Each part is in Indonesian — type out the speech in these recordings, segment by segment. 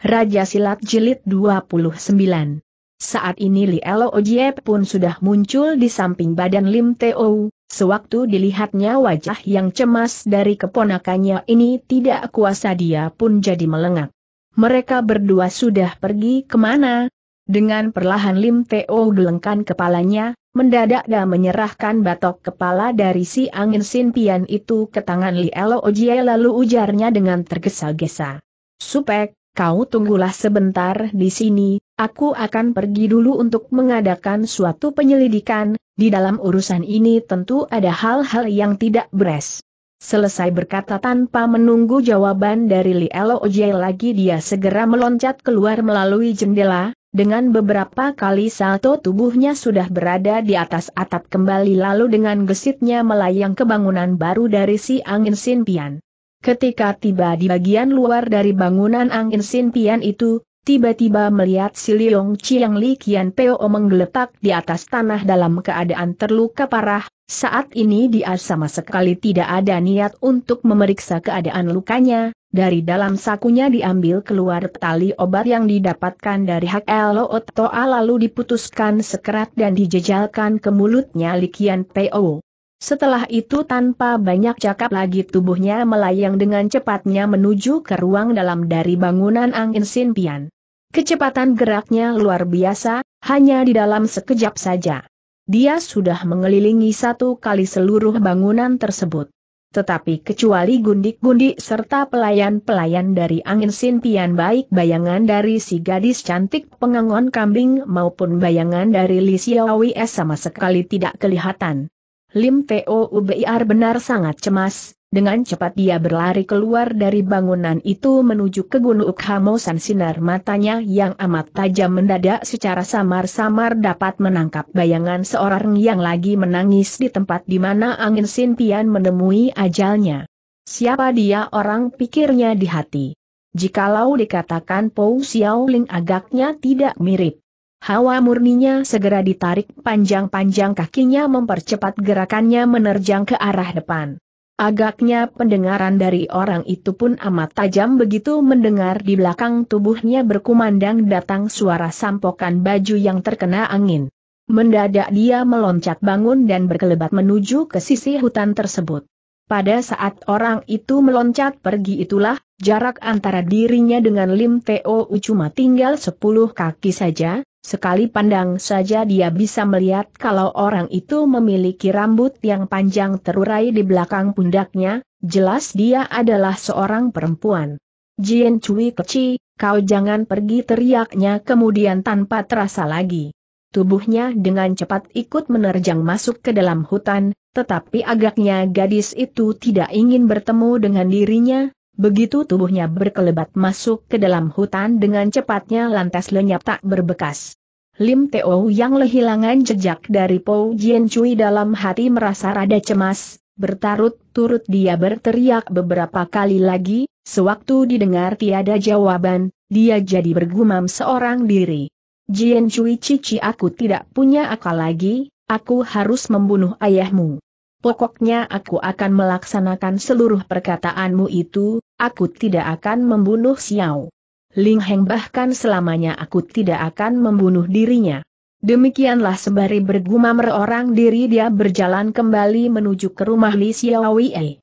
Raja Silat Jilid 29. Saat ini Li Elo Ojie pun sudah muncul di samping badan Lim Teo, sewaktu dilihatnya wajah yang cemas dari keponakannya ini tidak kuasa dia pun jadi melengak. Mereka berdua sudah pergi kemana? Dengan perlahan Lim Teo gelengkan kepalanya, mendadak dan menyerahkan batok kepala dari si angin sinpian itu ke tangan Li Elo Ojie lalu ujarnya dengan tergesa-gesa. Supek, kau tunggulah sebentar di sini, aku akan pergi dulu untuk mengadakan suatu penyelidikan, di dalam urusan ini tentu ada hal-hal yang tidak beres. Selesai berkata tanpa menunggu jawaban dari Li Oje lagi dia segera meloncat keluar melalui jendela, dengan beberapa kali salto tubuhnya sudah berada di atas atap kembali lalu dengan gesitnya melayang ke bangunan baru dari si angin Sin Pian. Ketika tiba di bagian luar dari bangunan angin Sintian itu, tiba-tiba melihat si Liong Chiang Li Kian Peo menggeletak di atas tanah dalam keadaan terluka parah, saat ini dia sama sekali tidak ada niat untuk memeriksa keadaan lukanya, dari dalam sakunya diambil keluar tali obat yang didapatkan dari hak Elo Otoa lalu diputuskan sekerat dan dijejalkan ke mulutnya Li Kian Peo. Setelah itu tanpa banyak cakap lagi tubuhnya melayang dengan cepatnya menuju ke ruang dalam dari bangunan angin Sin Kecepatan geraknya luar biasa, hanya di dalam sekejap saja. Dia sudah mengelilingi satu kali seluruh bangunan tersebut. Tetapi kecuali gundik-gundik serta pelayan-pelayan dari angin Sin baik bayangan dari si gadis cantik pengangon kambing maupun bayangan dari Li Xiaowi sama sekali tidak kelihatan. Lim Teo Ubiar benar sangat cemas, dengan cepat dia berlari keluar dari bangunan itu menuju ke Gunung Hamosan sinar matanya yang amat tajam mendadak secara samar-samar dapat menangkap bayangan seorang yang lagi menangis di tempat di mana angin Sinpian menemui ajalnya. Siapa dia orang pikirnya di hati. Jikalau dikatakan Pou Xiaoling agaknya tidak mirip. Hawa murninya segera ditarik panjang-panjang kakinya mempercepat gerakannya menerjang ke arah depan. Agaknya pendengaran dari orang itu pun amat tajam begitu mendengar di belakang tubuhnya berkumandang datang suara sampokan baju yang terkena angin. Mendadak dia meloncat bangun dan berkelebat menuju ke sisi hutan tersebut. Pada saat orang itu meloncat pergi itulah, jarak antara dirinya dengan Lim Teo U cuma tinggal 10 kaki saja, Sekali pandang saja dia bisa melihat kalau orang itu memiliki rambut yang panjang terurai di belakang pundaknya, jelas dia adalah seorang perempuan. Jien Cui kecil, kau jangan pergi teriaknya kemudian tanpa terasa lagi. Tubuhnya dengan cepat ikut menerjang masuk ke dalam hutan, tetapi agaknya gadis itu tidak ingin bertemu dengan dirinya, Begitu tubuhnya berkelebat masuk ke dalam hutan dengan cepatnya lantas lenyap tak berbekas. Lim Teo yang lehilangan jejak dari Po Jian Cui dalam hati merasa rada cemas, bertarut-turut dia berteriak beberapa kali lagi, sewaktu didengar tiada jawaban, dia jadi bergumam seorang diri. Jian Cui cici aku tidak punya akal lagi, aku harus membunuh ayahmu. Pokoknya aku akan melaksanakan seluruh perkataanmu itu, Aku tidak akan membunuh Xiao. Ling Heng bahkan selamanya aku tidak akan membunuh dirinya. Demikianlah sembari bergumam orang diri dia berjalan kembali menuju ke rumah Li Xiaowei.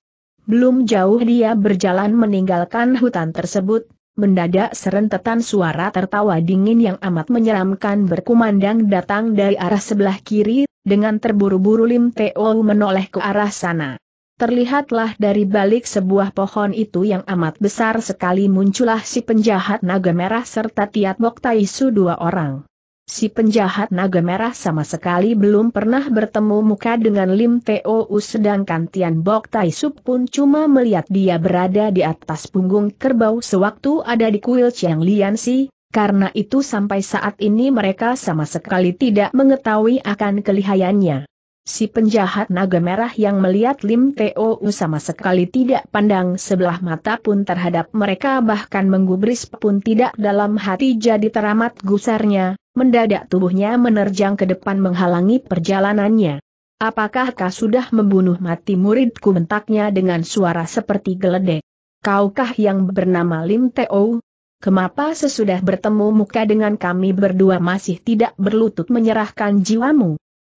Belum jauh dia berjalan meninggalkan hutan tersebut, mendadak serentetan suara tertawa dingin yang amat menyeramkan berkumandang datang dari arah sebelah kiri, dengan terburu-buru Lim Teo menoleh ke arah sana. Terlihatlah dari balik sebuah pohon itu yang amat besar sekali muncullah si penjahat naga merah serta Tiat Bok Taisu dua orang. Si penjahat naga merah sama sekali belum pernah bertemu muka dengan Lim Teo sedangkan Tian Bok Taisu pun cuma melihat dia berada di atas punggung kerbau sewaktu ada di kuil Chiang Lian Si, karena itu sampai saat ini mereka sama sekali tidak mengetahui akan kelihayannya. Si penjahat naga merah yang melihat Lim Teo sama sekali tidak pandang sebelah mata pun terhadap mereka bahkan menggubris pun tidak dalam hati jadi teramat gusarnya, mendadak tubuhnya menerjang ke depan menghalangi perjalanannya. Apakah kau sudah membunuh mati muridku bentaknya dengan suara seperti geledek? Kaukah yang bernama Lim Teo? Kemapa sesudah bertemu muka dengan kami berdua masih tidak berlutut menyerahkan jiwamu?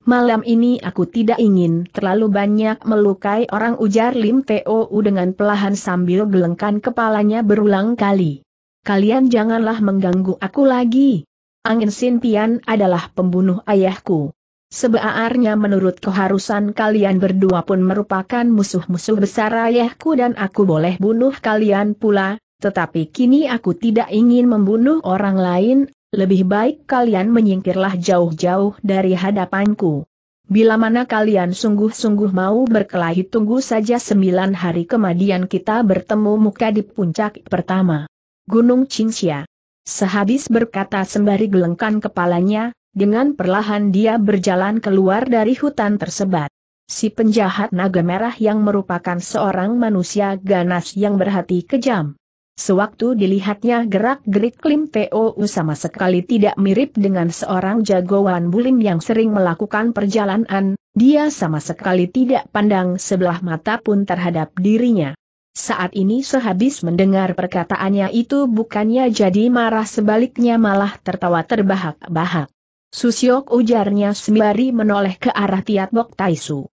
Malam ini aku tidak ingin terlalu banyak melukai orang ujar Lim Teo dengan pelahan sambil gelengkan kepalanya berulang kali. Kalian janganlah mengganggu aku lagi. Angin Sintian adalah pembunuh ayahku. Sebaarnya menurut keharusan kalian berdua pun merupakan musuh-musuh besar ayahku dan aku boleh bunuh kalian pula, tetapi kini aku tidak ingin membunuh orang lain, lebih baik kalian menyingkirlah jauh-jauh dari hadapanku. Bila mana kalian sungguh-sungguh mau berkelahi tunggu saja sembilan hari kemudian kita bertemu muka di puncak pertama. Gunung Cinsia. Sehabis berkata sembari gelengkan kepalanya, dengan perlahan dia berjalan keluar dari hutan tersebut. Si penjahat naga merah yang merupakan seorang manusia ganas yang berhati kejam. Sewaktu dilihatnya gerak-gerik Lim POU sama sekali tidak mirip dengan seorang jagoan bulim yang sering melakukan perjalanan, dia sama sekali tidak pandang sebelah mata pun terhadap dirinya. Saat ini sehabis mendengar perkataannya itu bukannya jadi marah sebaliknya malah tertawa terbahak-bahak. Susiok ujarnya sembari menoleh ke arah Tiat Bok Taisu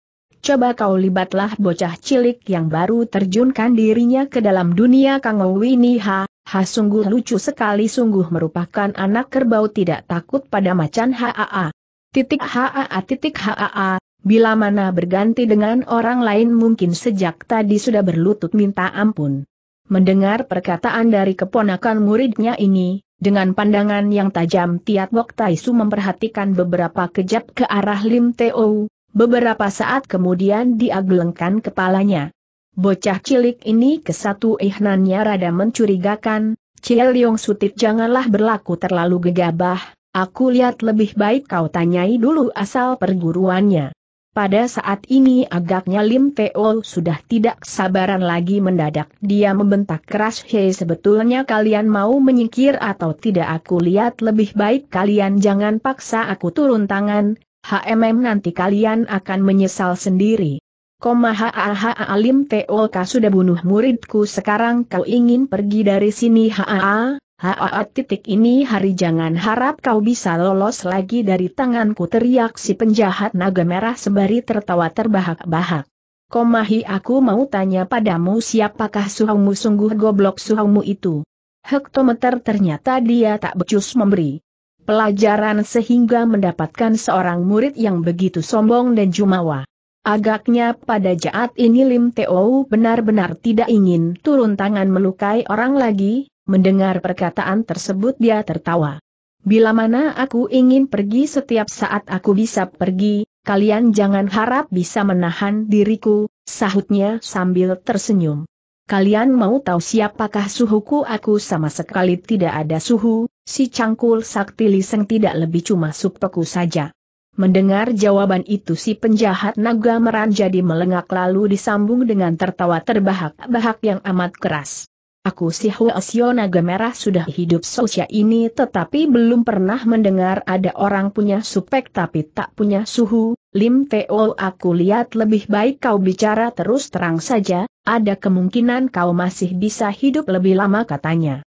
coba kau libatlah bocah cilik yang baru terjunkan dirinya ke dalam dunia Kangou ini ha sungguh lucu sekali sungguh merupakan anak kerbau tidak takut pada macan haa. Titik haa titik haa, bila mana berganti dengan orang lain mungkin sejak tadi sudah berlutut minta ampun. Mendengar perkataan dari keponakan muridnya ini, dengan pandangan yang tajam Tiat Tai Taisu memperhatikan beberapa kejap ke arah Lim Teo, Beberapa saat kemudian dia gelengkan kepalanya. Bocah cilik ini kesatu ihnannya rada mencurigakan, Cie Leong Sutit janganlah berlaku terlalu gegabah, aku lihat lebih baik kau tanyai dulu asal perguruannya. Pada saat ini agaknya Lim Teo sudah tidak sabaran lagi mendadak dia membentak keras Hei sebetulnya kalian mau menyingkir atau tidak aku lihat lebih baik kalian jangan paksa aku turun tangan, HMM nanti kalian akan menyesal sendiri. Koma haaha alim teolka sudah bunuh muridku sekarang kau ingin pergi dari sini HAA, HAA titik ini hari jangan harap kau bisa lolos lagi dari tanganku teriak si penjahat naga merah sembari tertawa terbahak-bahak. Komahi aku mau tanya padamu siapakah suhaumu sungguh goblok suhaumu itu. Hektometer ternyata dia tak becus memberi pelajaran sehingga mendapatkan seorang murid yang begitu sombong dan jumawa. Agaknya pada jahat ini Lim Teo benar-benar tidak ingin turun tangan melukai orang lagi, mendengar perkataan tersebut dia tertawa. Bila mana aku ingin pergi setiap saat aku bisa pergi, kalian jangan harap bisa menahan diriku, sahutnya sambil tersenyum. Kalian mau tahu siapakah suhuku aku sama sekali tidak ada suhu, si cangkul sakti liseng tidak lebih cuma subpeku saja. Mendengar jawaban itu si penjahat naga meran jadi melengak lalu disambung dengan tertawa terbahak-bahak yang amat keras. Aku si Huasio naga merah sudah hidup seusia ini tetapi belum pernah mendengar ada orang punya supek tapi tak punya suhu, Lim Teo aku lihat lebih baik kau bicara terus terang saja, ada kemungkinan kau masih bisa hidup lebih lama katanya.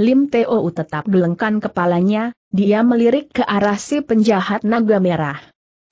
Lim Teo tetap gelengkan kepalanya, dia melirik ke arah si penjahat naga merah.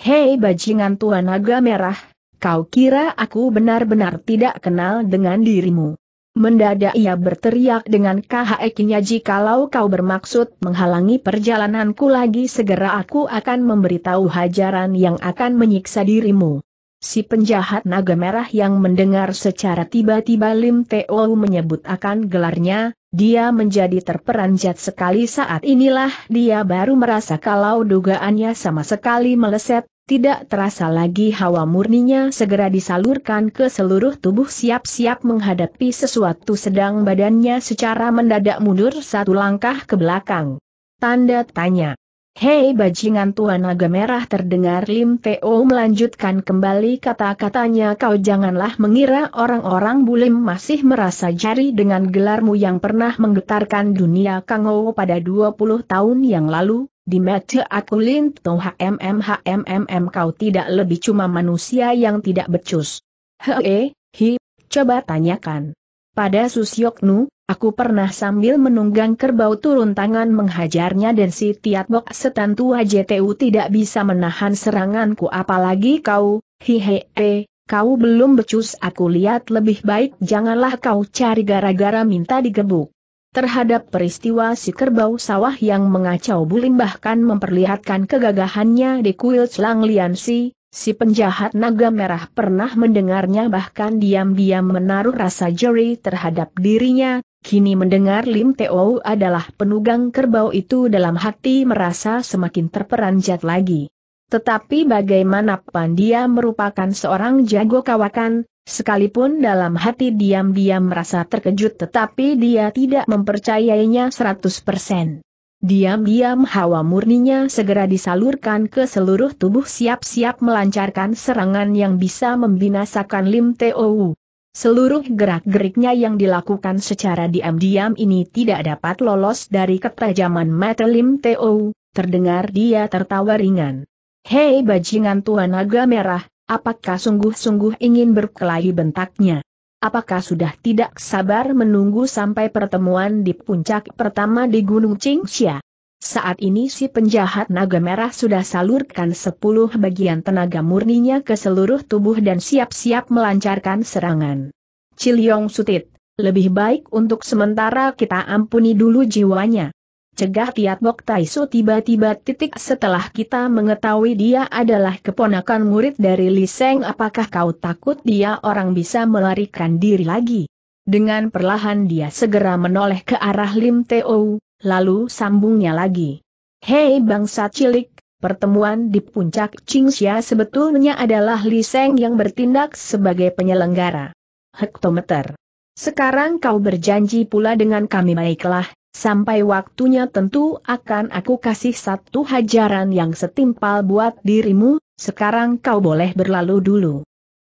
Hei bajingan tua naga merah, kau kira aku benar-benar tidak kenal dengan dirimu. Mendadak ia berteriak dengan kahaekinya jikalau kau bermaksud menghalangi perjalananku lagi segera aku akan memberitahu hajaran yang akan menyiksa dirimu. Si penjahat naga merah yang mendengar secara tiba-tiba Lim Teo menyebut akan gelarnya, dia menjadi terperanjat sekali saat inilah dia baru merasa kalau dugaannya sama sekali meleset, tidak terasa lagi hawa murninya segera disalurkan ke seluruh tubuh siap-siap menghadapi sesuatu sedang badannya secara mendadak mundur satu langkah ke belakang. Tanda tanya. Hei bajingan tuan naga merah terdengar Lim Teo melanjutkan kembali kata-katanya kau janganlah mengira orang-orang bulim masih merasa jari dengan gelarmu yang pernah menggetarkan dunia Kangou pada 20 tahun yang lalu, di mata aku Lim Teo HMMHMMM kau tidak lebih cuma manusia yang tidak becus. Hei, hi, coba tanyakan. Pada Susyoknu, Aku pernah sambil menunggang kerbau turun tangan menghajarnya dan si Tiat Bok setan tua JTU tidak bisa menahan seranganku apalagi kau, hehehe, kau belum becus aku lihat lebih baik janganlah kau cari gara-gara minta digebuk. Terhadap peristiwa si kerbau sawah yang mengacau bulim bahkan memperlihatkan kegagahannya di kuil Selang Liansi, Si penjahat naga merah pernah mendengarnya bahkan diam-diam menaruh rasa jeri terhadap dirinya, Kini mendengar Lim Teo adalah penugang kerbau itu dalam hati merasa semakin terperanjat lagi. Tetapi bagaimanapun dia merupakan seorang jago kawakan, sekalipun dalam hati diam-diam merasa terkejut tetapi dia tidak mempercayainya 100%. Diam-diam hawa murninya segera disalurkan ke seluruh tubuh siap-siap melancarkan serangan yang bisa membinasakan Lim Teo. Seluruh gerak-geriknya yang dilakukan secara diam-diam ini tidak dapat lolos dari ketajaman mata Lim Teo, terdengar dia tertawa ringan. Hei bajingan Tuan Naga Merah, apakah sungguh-sungguh ingin berkelahi bentaknya? Apakah sudah tidak sabar menunggu sampai pertemuan di puncak pertama di Gunung Qingxia? Saat ini si penjahat naga merah sudah salurkan sepuluh bagian tenaga murninya ke seluruh tubuh dan siap-siap melancarkan serangan. Ciliong Sutit, lebih baik untuk sementara kita ampuni dulu jiwanya. Cegah Tiat Bok Taisu tiba-tiba titik setelah kita mengetahui dia adalah keponakan murid dari Li Liseng apakah kau takut dia orang bisa melarikan diri lagi? Dengan perlahan dia segera menoleh ke arah Lim Teo, lalu sambungnya lagi. Hei bangsa cilik, pertemuan di puncak Qingxia sebetulnya adalah Li Seng yang bertindak sebagai penyelenggara. Hektometer. Sekarang kau berjanji pula dengan kami baiklah, sampai waktunya tentu akan aku kasih satu hajaran yang setimpal buat dirimu, sekarang kau boleh berlalu dulu.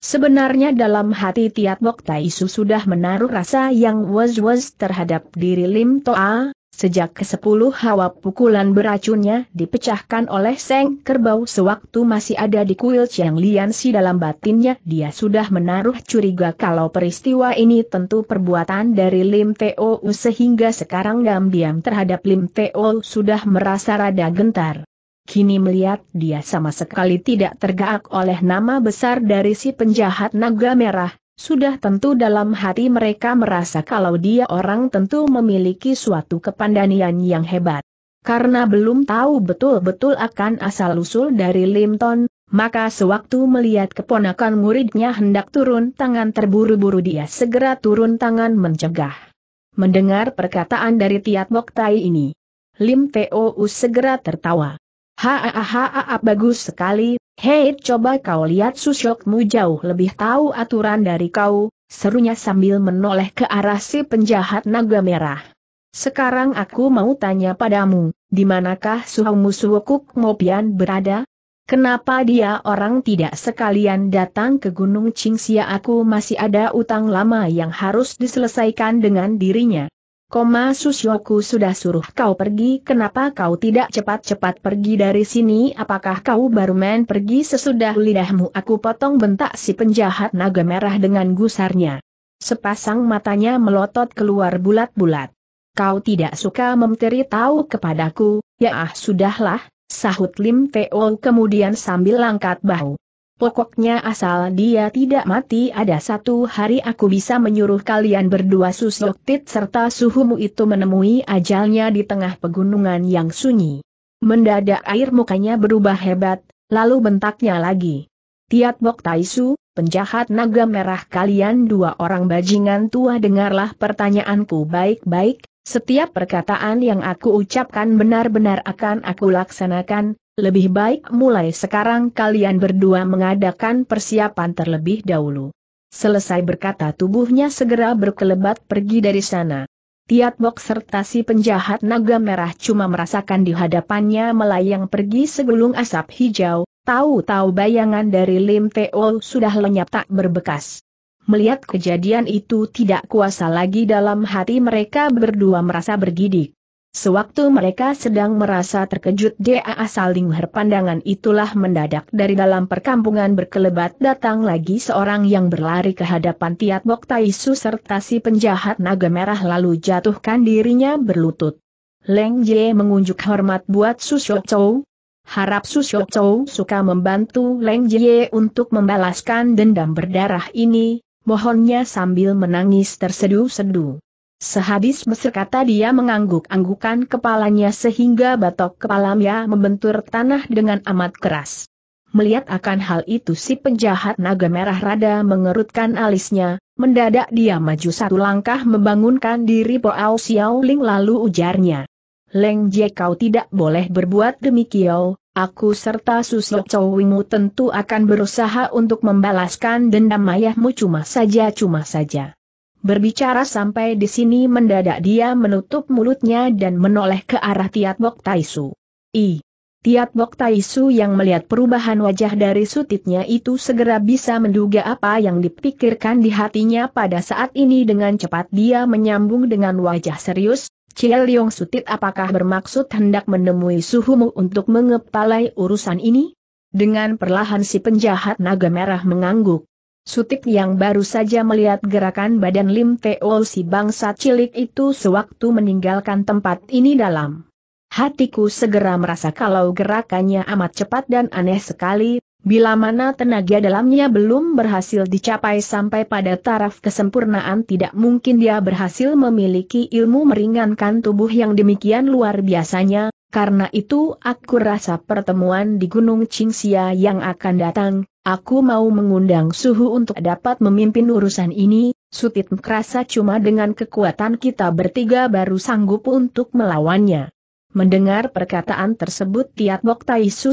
Sebenarnya dalam hati Tiat Bok Taisu sudah menaruh rasa yang was-was terhadap diri Lim Toa, Sejak ke-10 hawa pukulan beracunnya dipecahkan oleh Seng Kerbau sewaktu masih ada di kuil Chiang Lian dalam batinnya dia sudah menaruh curiga kalau peristiwa ini tentu perbuatan dari Lim Teo sehingga sekarang diam-diam terhadap Lim Teo sudah merasa rada gentar. Kini melihat dia sama sekali tidak tergaak oleh nama besar dari si penjahat naga merah, sudah tentu dalam hati mereka merasa kalau dia orang tentu memiliki suatu kepandaian yang hebat. Karena belum tahu betul-betul akan asal-usul dari Limton, maka sewaktu melihat keponakan muridnya hendak turun tangan terburu-buru dia segera turun tangan mencegah. Mendengar perkataan dari Tiat Moktai ini, Lim Teo segera tertawa. Hahaha bagus sekali, hei coba kau lihat susyokmu jauh lebih tahu aturan dari kau, serunya sambil menoleh ke arah si penjahat naga merah. Sekarang aku mau tanya padamu, di manakah suhamu suwokuk mopian berada? Kenapa dia orang tidak sekalian datang ke Gunung Qingxia aku masih ada utang lama yang harus diselesaikan dengan dirinya. Koma Susyoku sudah suruh kau pergi kenapa kau tidak cepat-cepat pergi dari sini apakah kau baru main pergi sesudah lidahmu aku potong bentak si penjahat naga merah dengan gusarnya. Sepasang matanya melotot keluar bulat-bulat. Kau tidak suka memteri tahu kepadaku, ya ah sudahlah, sahut Lim Teo kemudian sambil langkat bahu. Pokoknya asal dia tidak mati ada satu hari aku bisa menyuruh kalian berdua tit serta Suhumu itu menemui ajalnya di tengah pegunungan yang sunyi. Mendadak air mukanya berubah hebat, lalu bentaknya lagi. Tiat Bok Taisu, penjahat naga merah kalian dua orang bajingan tua dengarlah pertanyaanku baik-baik, setiap perkataan yang aku ucapkan benar-benar akan aku laksanakan, lebih baik mulai sekarang kalian berdua mengadakan persiapan terlebih dahulu. Selesai berkata tubuhnya segera berkelebat pergi dari sana. Tiat Bok serta si penjahat naga merah cuma merasakan di hadapannya melayang pergi segulung asap hijau, tahu-tahu bayangan dari Lim Teo sudah lenyap tak berbekas. Melihat kejadian itu tidak kuasa lagi dalam hati mereka berdua merasa bergidik. Sewaktu mereka sedang merasa terkejut DAA saling berpandangan itulah mendadak dari dalam perkampungan berkelebat datang lagi seorang yang berlari ke hadapan Tiat Bok Taisu serta si penjahat naga merah lalu jatuhkan dirinya berlutut. Leng Jie mengunjuk hormat buat shou Chou. Harap shou Chou suka membantu Leng Jie untuk membalaskan dendam berdarah ini, mohonnya sambil menangis terseduh sedu Sehabis berkata dia mengangguk-anggukan kepalanya sehingga batok kepalanya membentur tanah dengan amat keras. Melihat akan hal itu si penjahat naga merah rada mengerutkan alisnya, mendadak dia maju satu langkah membangunkan diri Poao Xiao Ling lalu ujarnya. Leng Jie kau tidak boleh berbuat demikian, Aku serta Susio Chowimu tentu akan berusaha untuk membalaskan dendam ayahmu cuma saja cuma saja. Berbicara sampai di sini mendadak dia menutup mulutnya dan menoleh ke arah Tiat Bok Taisu. I. Tiat Bok Taisu yang melihat perubahan wajah dari sutitnya itu segera bisa menduga apa yang dipikirkan di hatinya pada saat ini dengan cepat dia menyambung dengan wajah serius, Cie Leong Sutit apakah bermaksud hendak menemui suhumu untuk mengepalai urusan ini? Dengan perlahan si penjahat naga merah mengangguk. Sutit yang baru saja melihat gerakan badan Lim Teo si bangsa cilik itu sewaktu meninggalkan tempat ini dalam. Hatiku segera merasa kalau gerakannya amat cepat dan aneh sekali, Bila mana tenaga dalamnya belum berhasil dicapai sampai pada taraf kesempurnaan tidak mungkin dia berhasil memiliki ilmu meringankan tubuh yang demikian luar biasanya, karena itu aku rasa pertemuan di Gunung Qingxia yang akan datang, aku mau mengundang Suhu untuk dapat memimpin urusan ini, Sutit merasa cuma dengan kekuatan kita bertiga baru sanggup untuk melawannya. Mendengar perkataan tersebut Tiat Bok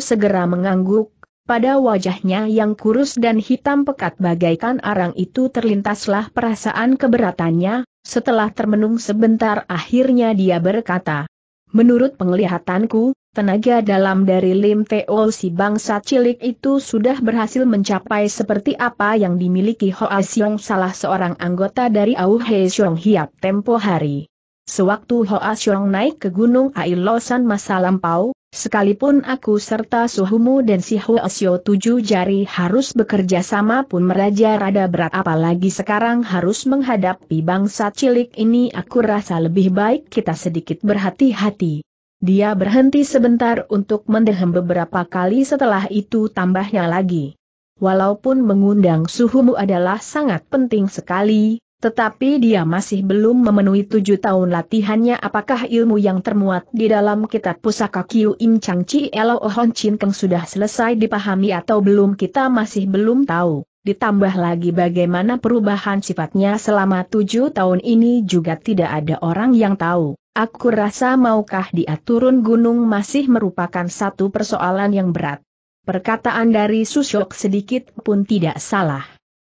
segera mengangguk, pada wajahnya yang kurus dan hitam pekat bagaikan arang itu terlintaslah perasaan keberatannya, setelah termenung sebentar akhirnya dia berkata. Menurut penglihatanku, tenaga dalam dari Lim Teo si bangsa cilik itu sudah berhasil mencapai seperti apa yang dimiliki Hoa Siong salah seorang anggota dari Au He Xiong Hiap tempo hari. Sewaktu Hoa Xiong naik ke Gunung Ailosan masa lampau, sekalipun aku serta suhumu dan si Hoa Xio tujuh jari harus bekerja sama pun meraja rada berat apalagi sekarang harus menghadapi bangsa cilik ini aku rasa lebih baik kita sedikit berhati-hati. Dia berhenti sebentar untuk mendehem beberapa kali setelah itu tambahnya lagi. Walaupun mengundang suhumu adalah sangat penting sekali, tetapi dia masih belum memenuhi tujuh tahun latihannya apakah ilmu yang termuat di dalam kitab pusaka Kiu Im Chang Chi Elo Chin Keng sudah selesai dipahami atau belum kita masih belum tahu. Ditambah lagi bagaimana perubahan sifatnya selama tujuh tahun ini juga tidak ada orang yang tahu. Aku rasa maukah dia turun gunung masih merupakan satu persoalan yang berat. Perkataan dari Susyok sedikit pun tidak salah.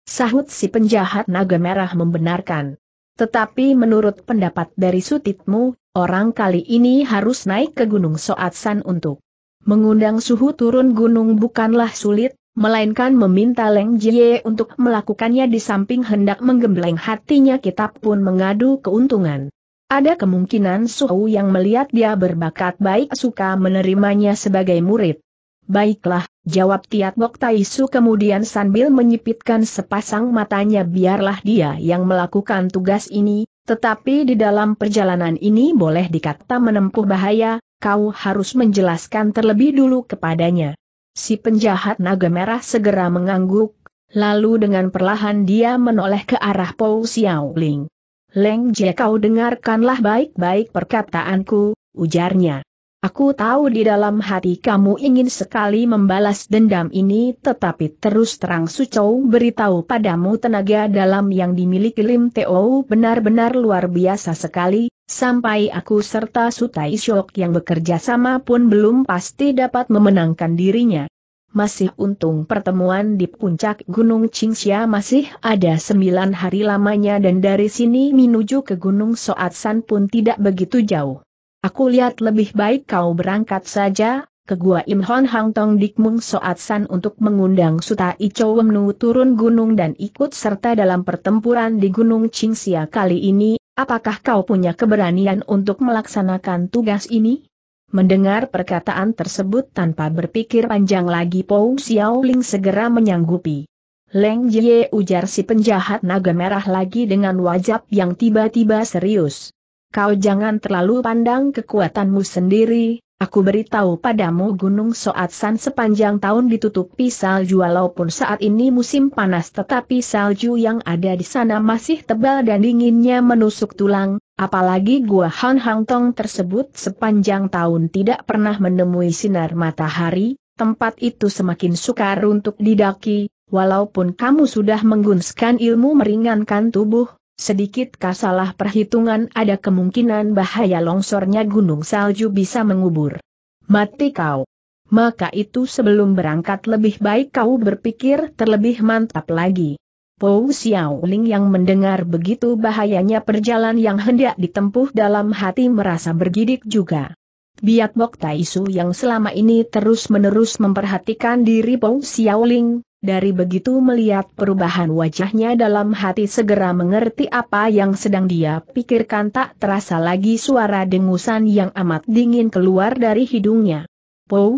Sahut si penjahat naga merah membenarkan. Tetapi menurut pendapat dari sutitmu, orang kali ini harus naik ke Gunung Soatsan untuk mengundang suhu turun gunung bukanlah sulit, melainkan meminta Leng Jie untuk melakukannya di samping hendak menggembleng hatinya kita pun mengadu keuntungan. Ada kemungkinan Suhu yang melihat dia berbakat baik suka menerimanya sebagai murid. Baiklah, jawab Tai Taisu kemudian sambil menyipitkan sepasang matanya biarlah dia yang melakukan tugas ini, tetapi di dalam perjalanan ini boleh dikata menempuh bahaya, kau harus menjelaskan terlebih dulu kepadanya. Si penjahat naga merah segera mengangguk, lalu dengan perlahan dia menoleh ke arah Pou Xiao Ling. Leng Jie kau dengarkanlah baik-baik perkataanku, ujarnya. Aku tahu di dalam hati kamu ingin sekali membalas dendam ini tetapi terus terang Sucou beritahu padamu tenaga dalam yang dimiliki Lim Teo benar-benar luar biasa sekali, sampai aku serta Sutai Syok yang bekerja sama pun belum pasti dapat memenangkan dirinya. Masih untung pertemuan di puncak Gunung Qingxia masih ada sembilan hari lamanya dan dari sini menuju ke Gunung Soat San pun tidak begitu jauh. Aku lihat lebih baik kau berangkat saja, ke gua Im Hon Hang Tong Dik Soat San untuk mengundang Suta Icho Wemnu turun gunung dan ikut serta dalam pertempuran di Gunung Qingxia kali ini, apakah kau punya keberanian untuk melaksanakan tugas ini? Mendengar perkataan tersebut tanpa berpikir panjang lagi Pou Xiao Ling segera menyanggupi. Leng Jie ujar si penjahat naga merah lagi dengan wajah yang tiba-tiba serius. Kau jangan terlalu pandang kekuatanmu sendiri, aku beritahu padamu Gunung Soat San sepanjang tahun ditutupi salju walaupun saat ini musim panas tetapi salju yang ada di sana masih tebal dan dinginnya menusuk tulang, apalagi gua Han Hang Tong tersebut sepanjang tahun tidak pernah menemui sinar matahari, tempat itu semakin sukar untuk didaki, walaupun kamu sudah menggunskan ilmu meringankan tubuh, Sedikit kasalah perhitungan ada kemungkinan bahaya longsornya gunung salju bisa mengubur. Mati kau. Maka itu sebelum berangkat lebih baik kau berpikir terlebih mantap lagi. Po Xiaoling yang mendengar begitu bahayanya perjalanan yang hendak ditempuh dalam hati merasa bergidik juga. Biat Bok Taisu yang selama ini terus-menerus memperhatikan diri Po Xiaoling, dari begitu melihat perubahan wajahnya dalam hati segera mengerti apa yang sedang dia pikirkan tak terasa lagi suara dengusan yang amat dingin keluar dari hidungnya. Pou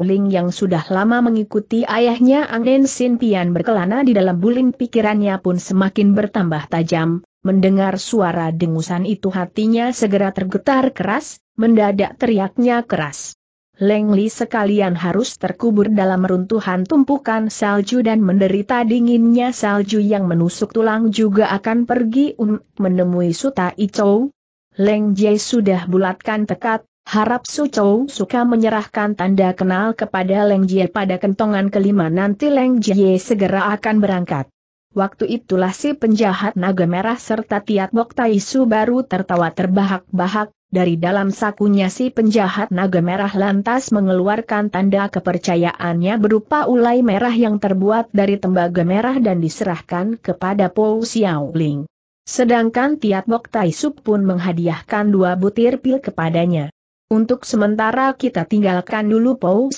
Ling yang sudah lama mengikuti ayahnya Angin Sin Pian berkelana di dalam buling pikirannya pun semakin bertambah tajam, mendengar suara dengusan itu hatinya segera tergetar keras, mendadak teriaknya keras. Leng Li sekalian harus terkubur dalam runtuhan tumpukan salju dan menderita dinginnya salju yang menusuk tulang juga akan pergi um, menemui Suta Icou. Leng Jie sudah bulatkan tekad, harap Su Chou suka menyerahkan tanda kenal kepada Leng Jie pada kentongan kelima nanti Leng Jie segera akan berangkat. Waktu itulah si penjahat naga merah serta Tiat Bok Taisu baru tertawa terbahak-bahak, dari dalam sakunya si penjahat naga merah lantas mengeluarkan tanda kepercayaannya berupa ulai merah yang terbuat dari tembaga merah dan diserahkan kepada Po Xiaoling. Sedangkan Tiat Bok Tai Sup pun menghadiahkan dua butir pil kepadanya. Untuk sementara kita tinggalkan dulu Pou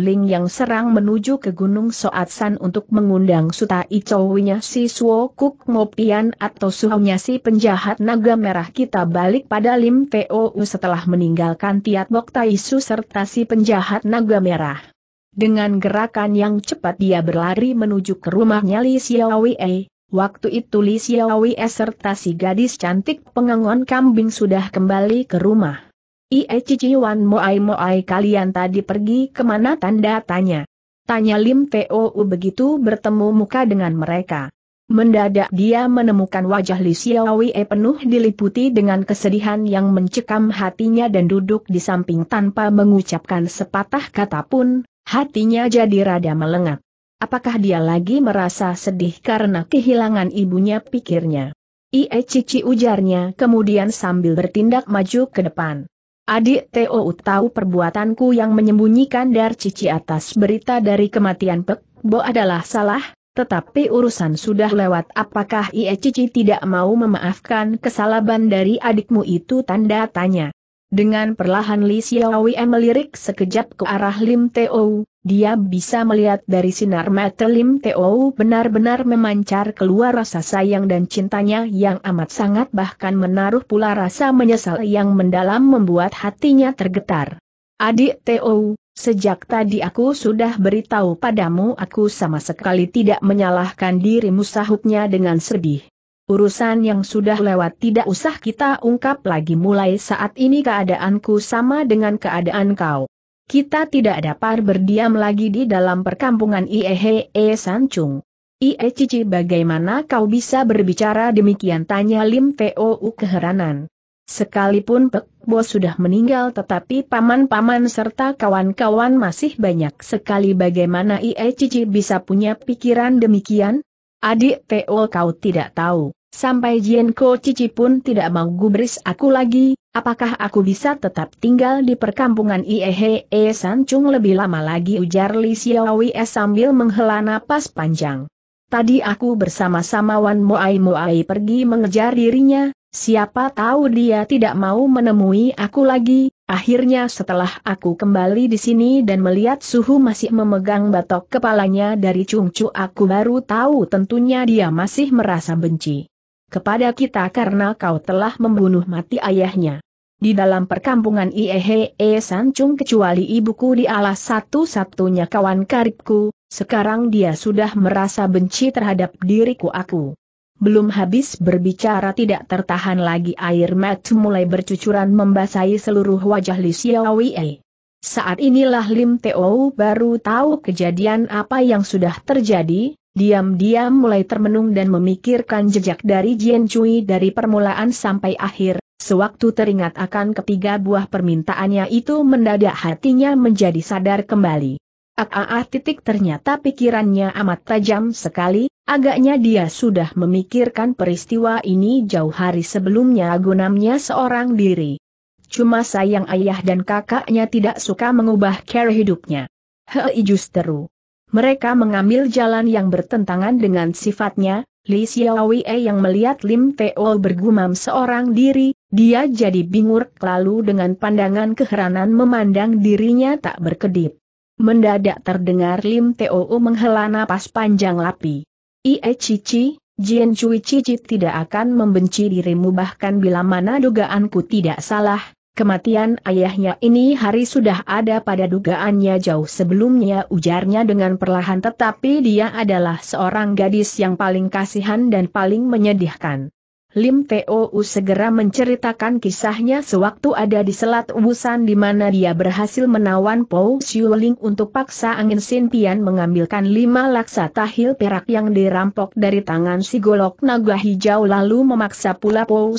Ling yang serang menuju ke Gunung Soatsan untuk mengundang Suta Icowinya si Suo Kuk Mopian atau suhunya si penjahat naga merah kita balik pada Lim Pou setelah meninggalkan Tiat Bok Su serta si penjahat naga merah. Dengan gerakan yang cepat dia berlari menuju ke rumahnya Li Xiaowei. Waktu itu Li Xiaowei serta si gadis cantik pengangon kambing sudah kembali ke rumah. Ie iya, Cici Wan Moai Moai kalian tadi pergi kemana tanda tanya. Tanya Lim u begitu bertemu muka dengan mereka. Mendadak dia menemukan wajah Li Xiaowei penuh diliputi dengan kesedihan yang mencekam hatinya dan duduk di samping tanpa mengucapkan sepatah kata pun, hatinya jadi rada melengat. Apakah dia lagi merasa sedih karena kehilangan ibunya pikirnya. Ie iya, cici ujarnya kemudian sambil bertindak maju ke depan. Adik Teo tahu perbuatanku yang menyembunyikan dar cici atas berita dari kematian Pek, Bo adalah salah, tetapi urusan sudah lewat apakah Ie Cici tidak mau memaafkan kesalahan dari adikmu itu tanda tanya. Dengan perlahan Li Xiaowei melirik sekejap ke arah Lim Teo, dia bisa melihat dari sinar mata Lim Teo benar-benar memancar keluar rasa sayang dan cintanya yang amat sangat bahkan menaruh pula rasa menyesal yang mendalam membuat hatinya tergetar. Adik Teo, sejak tadi aku sudah beritahu padamu aku sama sekali tidak menyalahkan dirimu sahutnya dengan sedih. Urusan yang sudah lewat tidak usah kita ungkap lagi mulai saat ini keadaanku sama dengan keadaan kau. Kita tidak dapat berdiam lagi di dalam perkampungan Iehe -e Sancung. Ie Cici bagaimana kau bisa berbicara demikian tanya Lim Tou keheranan. Sekalipun Pek Bo sudah meninggal tetapi paman-paman serta kawan-kawan masih banyak sekali bagaimana Ie Cici bisa punya pikiran demikian? Adik Teo kau tidak tahu. Sampai Jienko Cici pun tidak mau gubris aku lagi, apakah aku bisa tetap tinggal di perkampungan Iehe E Sancung lebih lama lagi ujar Li sambil menghela napas panjang. Tadi aku bersama-sama Wan Moai Moai pergi mengejar dirinya, siapa tahu dia tidak mau menemui aku lagi, akhirnya setelah aku kembali di sini dan melihat suhu masih memegang batok kepalanya dari cungcu aku baru tahu tentunya dia masih merasa benci kepada kita karena kau telah membunuh mati ayahnya. Di dalam perkampungan Iehe Sancung kecuali ibuku di alas satu-satunya kawan karibku, sekarang dia sudah merasa benci terhadap diriku aku. Belum habis berbicara tidak tertahan lagi air mata mulai bercucuran membasahi seluruh wajah Li Xiaowei. Saat inilah Lim Teo baru tahu kejadian apa yang sudah terjadi, diam-diam mulai termenung dan memikirkan jejak dari Jian Cui dari permulaan sampai akhir, sewaktu teringat akan ketiga buah permintaannya itu mendadak hatinya menjadi sadar kembali. Ah, ah, ah titik ternyata pikirannya amat tajam sekali, agaknya dia sudah memikirkan peristiwa ini jauh hari sebelumnya gunamnya seorang diri. Cuma sayang ayah dan kakaknya tidak suka mengubah cara hidupnya. Hei justru mereka mengambil jalan yang bertentangan dengan sifatnya, Li Xiaowei yang melihat Lim Teo bergumam seorang diri, dia jadi bingung lalu dengan pandangan keheranan memandang dirinya tak berkedip. Mendadak terdengar Lim Teo menghela napas panjang lapi. Ie Cici, Jian Cui Cici tidak akan membenci dirimu bahkan bila mana dugaanku tidak salah, Kematian ayahnya ini hari sudah ada pada dugaannya jauh sebelumnya ujarnya dengan perlahan tetapi dia adalah seorang gadis yang paling kasihan dan paling menyedihkan. Lim Tou segera menceritakan kisahnya sewaktu ada di Selat Wusan di mana dia berhasil menawan Pou Ling untuk paksa angin Sin Pian mengambilkan lima laksa tahil perak yang dirampok dari tangan si golok naga hijau lalu memaksa pula Pou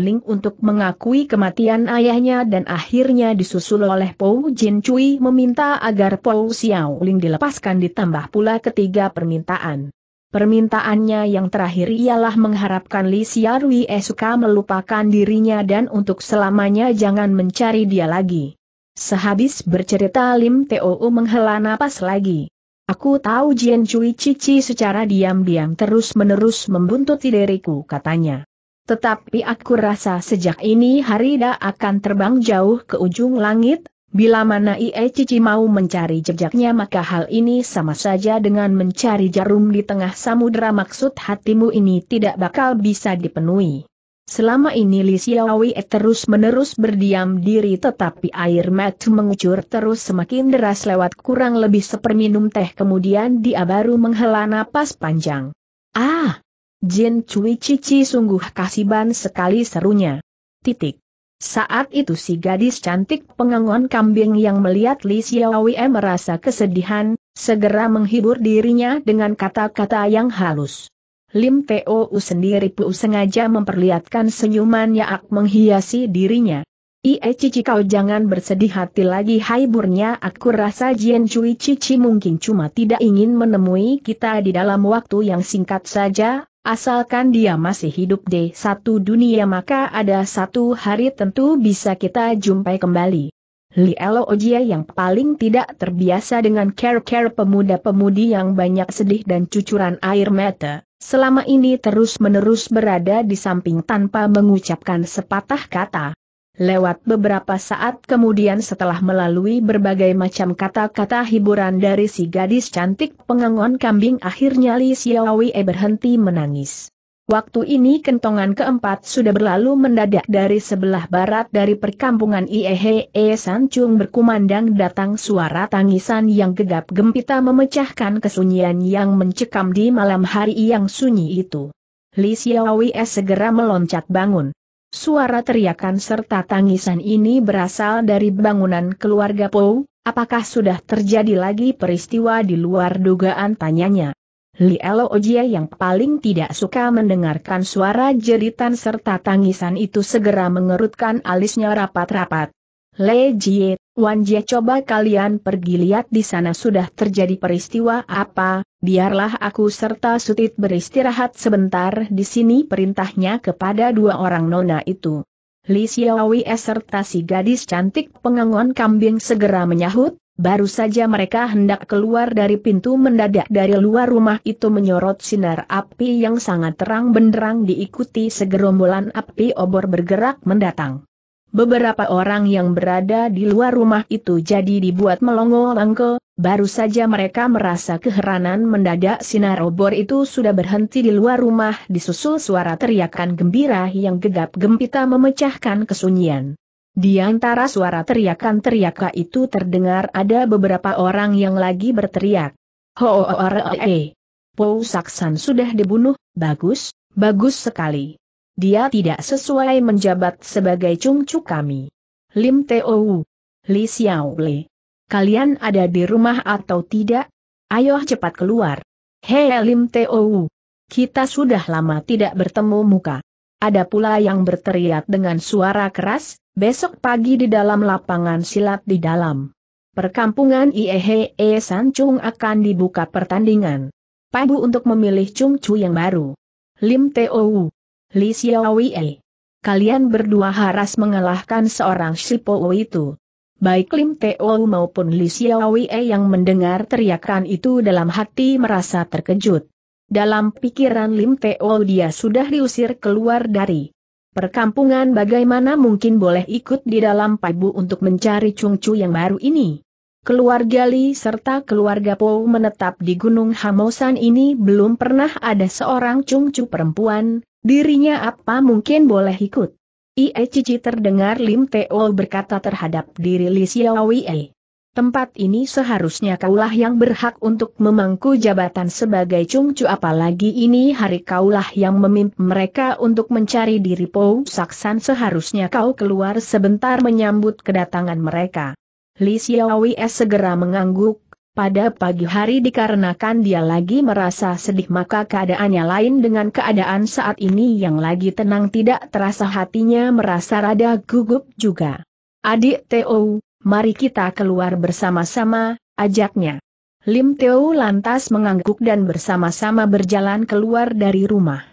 Ling untuk mengakui kematian ayahnya dan akhirnya disusul oleh Pou Jin Cui meminta agar Pou Ling dilepaskan ditambah pula ketiga permintaan. Permintaannya yang terakhir ialah mengharapkan Li Xiaorui Esuka melupakan dirinya dan untuk selamanya jangan mencari dia lagi. Sehabis bercerita Lim Tou menghela napas lagi. Aku tahu Jian Cui Cici secara diam-diam terus-menerus membuntuti diriku katanya. Tetapi aku rasa sejak ini Harida akan terbang jauh ke ujung langit, Bila mana Ie Cici mau mencari jejaknya maka hal ini sama saja dengan mencari jarum di tengah samudera maksud hatimu ini tidak bakal bisa dipenuhi. Selama ini Li Xiaowei terus menerus berdiam diri tetapi air mata mengucur terus semakin deras lewat kurang lebih seperminum teh kemudian dia baru menghela napas panjang. Ah! Jin Cui Cici sungguh kasiban sekali serunya. Titik. Saat itu si gadis cantik pengangon kambing yang melihat Li Xiaowei merasa kesedihan, segera menghibur dirinya dengan kata-kata yang halus. Lim Teo sendiri pun sengaja memperlihatkan senyuman ak menghiasi dirinya. Ie Cici kau jangan bersedih hati lagi hiburnya aku rasa Jian Cui Cici mungkin cuma tidak ingin menemui kita di dalam waktu yang singkat saja, Asalkan dia masih hidup di satu dunia maka ada satu hari tentu bisa kita jumpai kembali. Li Elo Ojia yang paling tidak terbiasa dengan care-care pemuda-pemudi yang banyak sedih dan cucuran air mata, selama ini terus-menerus berada di samping tanpa mengucapkan sepatah kata. Lewat beberapa saat kemudian setelah melalui berbagai macam kata-kata hiburan dari si gadis cantik pengangon kambing akhirnya Li Xiaowei berhenti menangis. Waktu ini kentongan keempat sudah berlalu mendadak dari sebelah barat dari perkampungan Iehe Sanchung Sancung berkumandang datang suara tangisan yang gegap gempita memecahkan kesunyian yang mencekam di malam hari yang sunyi itu. Li Xiaowei segera meloncat bangun. Suara teriakan serta tangisan ini berasal dari bangunan keluarga Po. apakah sudah terjadi lagi peristiwa di luar dugaan tanyanya. Li Elo Ojia yang paling tidak suka mendengarkan suara jeritan serta tangisan itu segera mengerutkan alisnya rapat-rapat. Le Jie, Wan Jie coba kalian pergi lihat di sana sudah terjadi peristiwa apa, biarlah aku serta Sutit beristirahat sebentar di sini perintahnya kepada dua orang nona itu. Li Xiaowi serta si gadis cantik pengangon kambing segera menyahut, baru saja mereka hendak keluar dari pintu mendadak dari luar rumah itu menyorot sinar api yang sangat terang benderang diikuti segerombolan api obor bergerak mendatang. Beberapa orang yang berada di luar rumah itu jadi dibuat melongo langko baru saja mereka merasa keheranan mendadak sinar obor itu sudah berhenti di luar rumah disusul suara teriakan gembira yang gegap gempita memecahkan kesunyian. Di antara suara teriakan-teriaka itu terdengar ada beberapa orang yang lagi berteriak. ho o o e Po Saksan sudah dibunuh, bagus, bagus sekali. Dia tidak sesuai menjabat sebagai cungcu kami. Lim Teo Li Xiao Le. Kalian ada di rumah atau tidak? Ayo cepat keluar. Hei Lim Teo Kita sudah lama tidak bertemu muka. Ada pula yang berteriak dengan suara keras, besok pagi di dalam lapangan silat di dalam. Perkampungan Iehe Chung akan dibuka pertandingan. Pabu untuk memilih Chung Chu yang baru. Lim Teo Li Xiaowei. Kalian berdua harus mengalahkan seorang Wu itu. Baik Lim Teo maupun Li Xiaowei e yang mendengar teriakan itu dalam hati merasa terkejut. Dalam pikiran Lim Teo dia sudah diusir keluar dari perkampungan bagaimana mungkin boleh ikut di dalam Bu untuk mencari Cu yang baru ini. Keluarga Li serta keluarga Po menetap di Gunung Hamosan ini belum pernah ada seorang cungcu perempuan, Dirinya apa mungkin boleh ikut? Ie Cici terdengar Lim Teo berkata terhadap diri Li Xiaowei. Tempat ini seharusnya kaulah yang berhak untuk memangku jabatan sebagai cungcu apalagi ini hari kaulah yang memimpin mereka untuk mencari diri Pou Saksan seharusnya kau keluar sebentar menyambut kedatangan mereka. Li Xiaowei segera mengangguk, pada pagi hari dikarenakan dia lagi merasa sedih maka keadaannya lain dengan keadaan saat ini yang lagi tenang tidak terasa hatinya merasa rada gugup juga. Adik Teo, mari kita keluar bersama-sama, ajaknya. Lim Teo lantas mengangguk dan bersama-sama berjalan keluar dari rumah.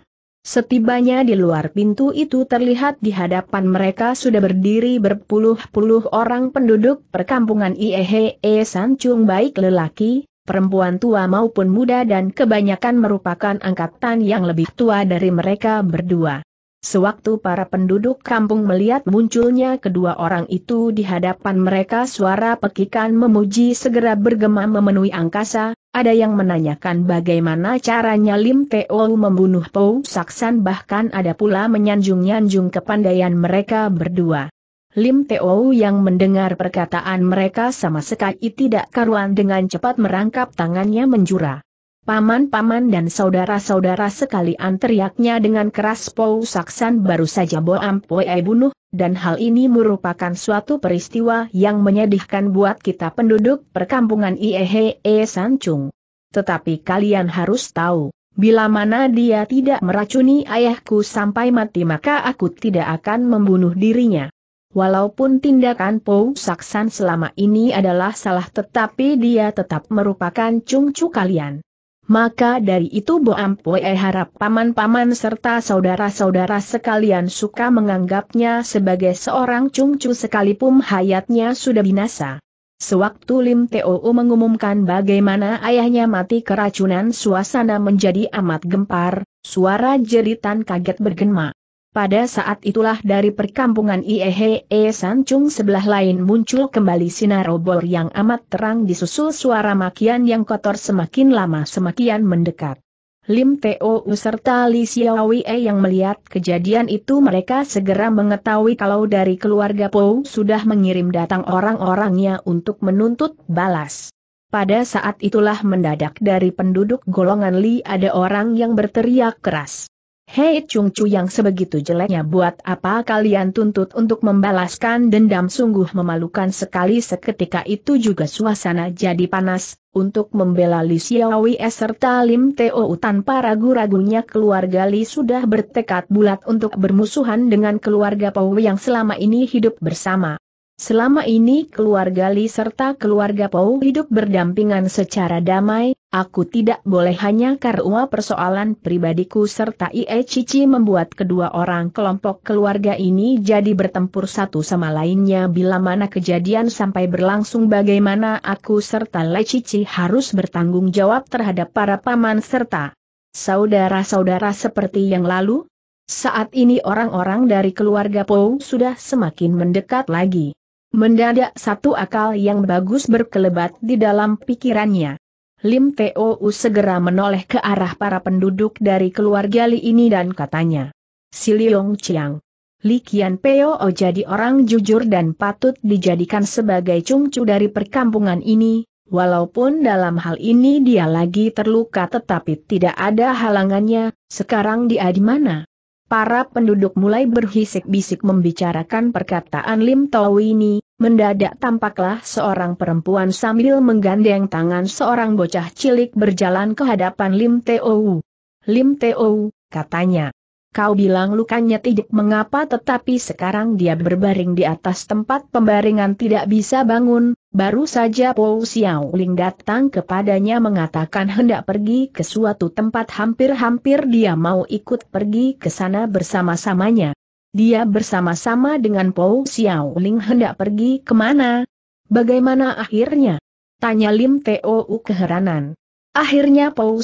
Setibanya di luar pintu itu terlihat di hadapan mereka sudah berdiri berpuluh-puluh orang penduduk perkampungan Iehe e. Sancung baik lelaki, perempuan tua maupun muda dan kebanyakan merupakan angkatan yang lebih tua dari mereka berdua. Sewaktu para penduduk kampung melihat munculnya kedua orang itu di hadapan mereka suara pekikan memuji segera bergema memenuhi angkasa, ada yang menanyakan bagaimana caranya Lim Teo membunuh Pou Saksan bahkan ada pula menyanjung-nyanjung kepandaian mereka berdua. Lim Teo yang mendengar perkataan mereka sama sekali tidak karuan dengan cepat merangkap tangannya menjura. Paman-paman dan saudara-saudara sekalian teriaknya dengan keras Pou Saksan baru saja Boam Poe bunuh, dan hal ini merupakan suatu peristiwa yang menyedihkan buat kita penduduk perkampungan Iehe e Sancung. Tetapi kalian harus tahu, bila mana dia tidak meracuni ayahku sampai mati maka aku tidak akan membunuh dirinya. Walaupun tindakan Pou Saksan selama ini adalah salah tetapi dia tetap merupakan cungcu kalian. Maka dari itu Bo Ampoe harap paman-paman serta saudara-saudara sekalian suka menganggapnya sebagai seorang cungcu sekalipun hayatnya sudah binasa. Sewaktu Lim Teo mengumumkan bagaimana ayahnya mati keracunan suasana menjadi amat gempar, suara jeritan kaget bergema. Pada saat itulah dari perkampungan Iehe -e Sancung sebelah lain muncul kembali sinar obor yang amat terang disusul suara makian yang kotor semakin lama semakin mendekat. Lim Teo serta Li Xiaowei yang melihat kejadian itu mereka segera mengetahui kalau dari keluarga Po sudah mengirim datang orang-orangnya untuk menuntut balas. Pada saat itulah mendadak dari penduduk golongan Li ada orang yang berteriak keras. Hei Chung Chu yang sebegitu jeleknya buat apa kalian tuntut untuk membalaskan dendam sungguh memalukan sekali seketika itu juga suasana jadi panas, untuk membela Li Xiaowi serta Lim Teo tanpa ragu-ragunya keluarga Li sudah bertekad bulat untuk bermusuhan dengan keluarga Pau yang selama ini hidup bersama. Selama ini keluarga Li serta keluarga Po hidup berdampingan secara damai, aku tidak boleh hanya karena persoalan pribadiku serta Ie Cici membuat kedua orang kelompok keluarga ini jadi bertempur satu sama lainnya bila mana kejadian sampai berlangsung bagaimana aku serta Le Cici harus bertanggung jawab terhadap para paman serta saudara-saudara seperti yang lalu. Saat ini orang-orang dari keluarga Po sudah semakin mendekat lagi. Mendadak satu akal yang bagus berkelebat di dalam pikirannya. Lim Teo segera menoleh ke arah para penduduk dari keluarga Li ini dan katanya. Si Liong Chiang. Li Kian Peo jadi orang jujur dan patut dijadikan sebagai cungcu dari perkampungan ini, walaupun dalam hal ini dia lagi terluka tetapi tidak ada halangannya, sekarang dia di mana? Para penduduk mulai berhisik-bisik membicarakan perkataan Lim Tau ini, mendadak tampaklah seorang perempuan sambil menggandeng tangan seorang bocah cilik berjalan ke hadapan Lim Tau. Lim Tau, katanya, kau bilang lukanya tidak mengapa tetapi sekarang dia berbaring di atas tempat pembaringan tidak bisa bangun, baru saja Po Xiao Ling datang kepadanya mengatakan hendak pergi ke suatu tempat hampir-hampir dia mau ikut pergi ke sana bersama-samanya. Dia bersama-sama dengan Po Xiao Ling hendak pergi kemana? Bagaimana akhirnya? Tanya Lim Teo keheranan. Akhirnya Pou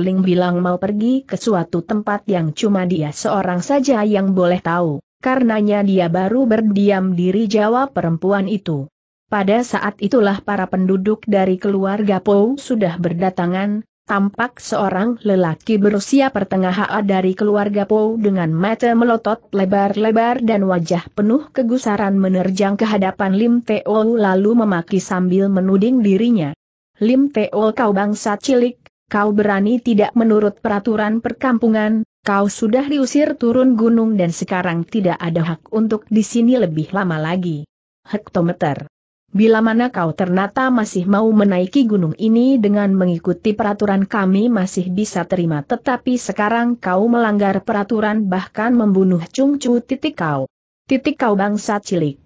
Ling bilang mau pergi ke suatu tempat yang cuma dia seorang saja yang boleh tahu, karenanya dia baru berdiam diri jawab perempuan itu. Pada saat itulah para penduduk dari keluarga Pou sudah berdatangan, tampak seorang lelaki berusia pertengahan dari keluarga Pou dengan mata melotot lebar-lebar dan wajah penuh kegusaran menerjang kehadapan Lim Teo lalu memaki sambil menuding dirinya. Lim Teo kau bangsa cilik, kau berani tidak menurut peraturan perkampungan, kau sudah diusir turun gunung dan sekarang tidak ada hak untuk di sini lebih lama lagi. Hektometer. Bila mana kau ternyata masih mau menaiki gunung ini dengan mengikuti peraturan kami masih bisa terima tetapi sekarang kau melanggar peraturan bahkan membunuh Chung Chu titik kau. Titik kau bangsa cilik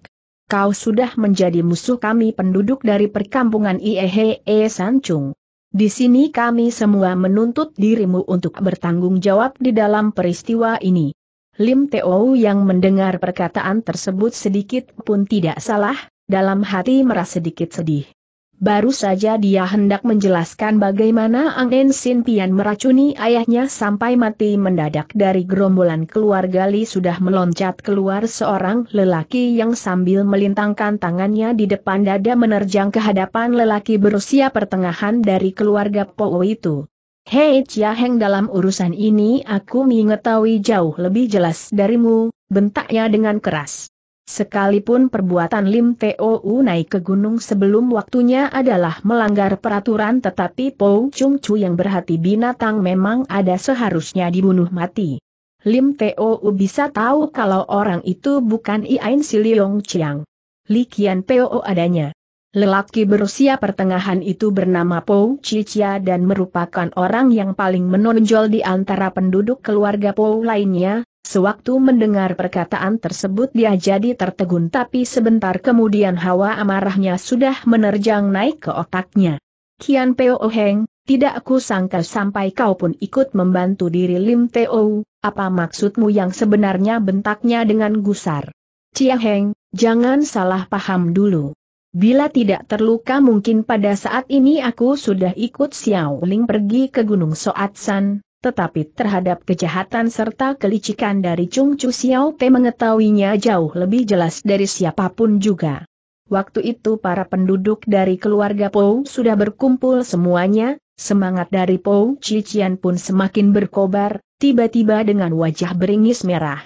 kau sudah menjadi musuh kami penduduk dari perkampungan Iehe Sancung. Di sini kami semua menuntut dirimu untuk bertanggung jawab di dalam peristiwa ini. Lim Teo yang mendengar perkataan tersebut sedikit pun tidak salah, dalam hati merasa sedikit sedih. Baru saja dia hendak menjelaskan bagaimana Angin Sin Pian meracuni ayahnya sampai mati mendadak dari gerombolan keluarga Li sudah meloncat keluar seorang lelaki yang sambil melintangkan tangannya di depan dada menerjang ke hadapan lelaki berusia pertengahan dari keluarga Po itu. Hei Chia Heng dalam urusan ini aku mengetahui jauh lebih jelas darimu, bentaknya dengan keras. Sekalipun perbuatan Lim Tou naik ke gunung sebelum waktunya adalah melanggar peraturan tetapi Po Chung Chu yang berhati binatang memang ada seharusnya dibunuh mati. Lim Tou bisa tahu kalau orang itu bukan Iain Siliong Chiang. Kian Po adanya. Lelaki berusia pertengahan itu bernama Po Chichia dan merupakan orang yang paling menonjol di antara penduduk keluarga Po lainnya, Sewaktu mendengar perkataan tersebut dia jadi tertegun tapi sebentar kemudian hawa amarahnya sudah menerjang naik ke otaknya. Kian Peo Heng, tidak aku sangka sampai kau pun ikut membantu diri Lim Teo, apa maksudmu yang sebenarnya bentaknya dengan gusar? Cia Heng, jangan salah paham dulu. Bila tidak terluka mungkin pada saat ini aku sudah ikut Xiao Ling pergi ke Gunung Soat San, tetapi terhadap kejahatan serta kelicikan dari Chung Chu Xiao Pe mengetahuinya jauh lebih jelas dari siapapun juga. Waktu itu para penduduk dari keluarga Pou sudah berkumpul semuanya, semangat dari Pou Cician pun semakin berkobar, tiba-tiba dengan wajah beringis merah.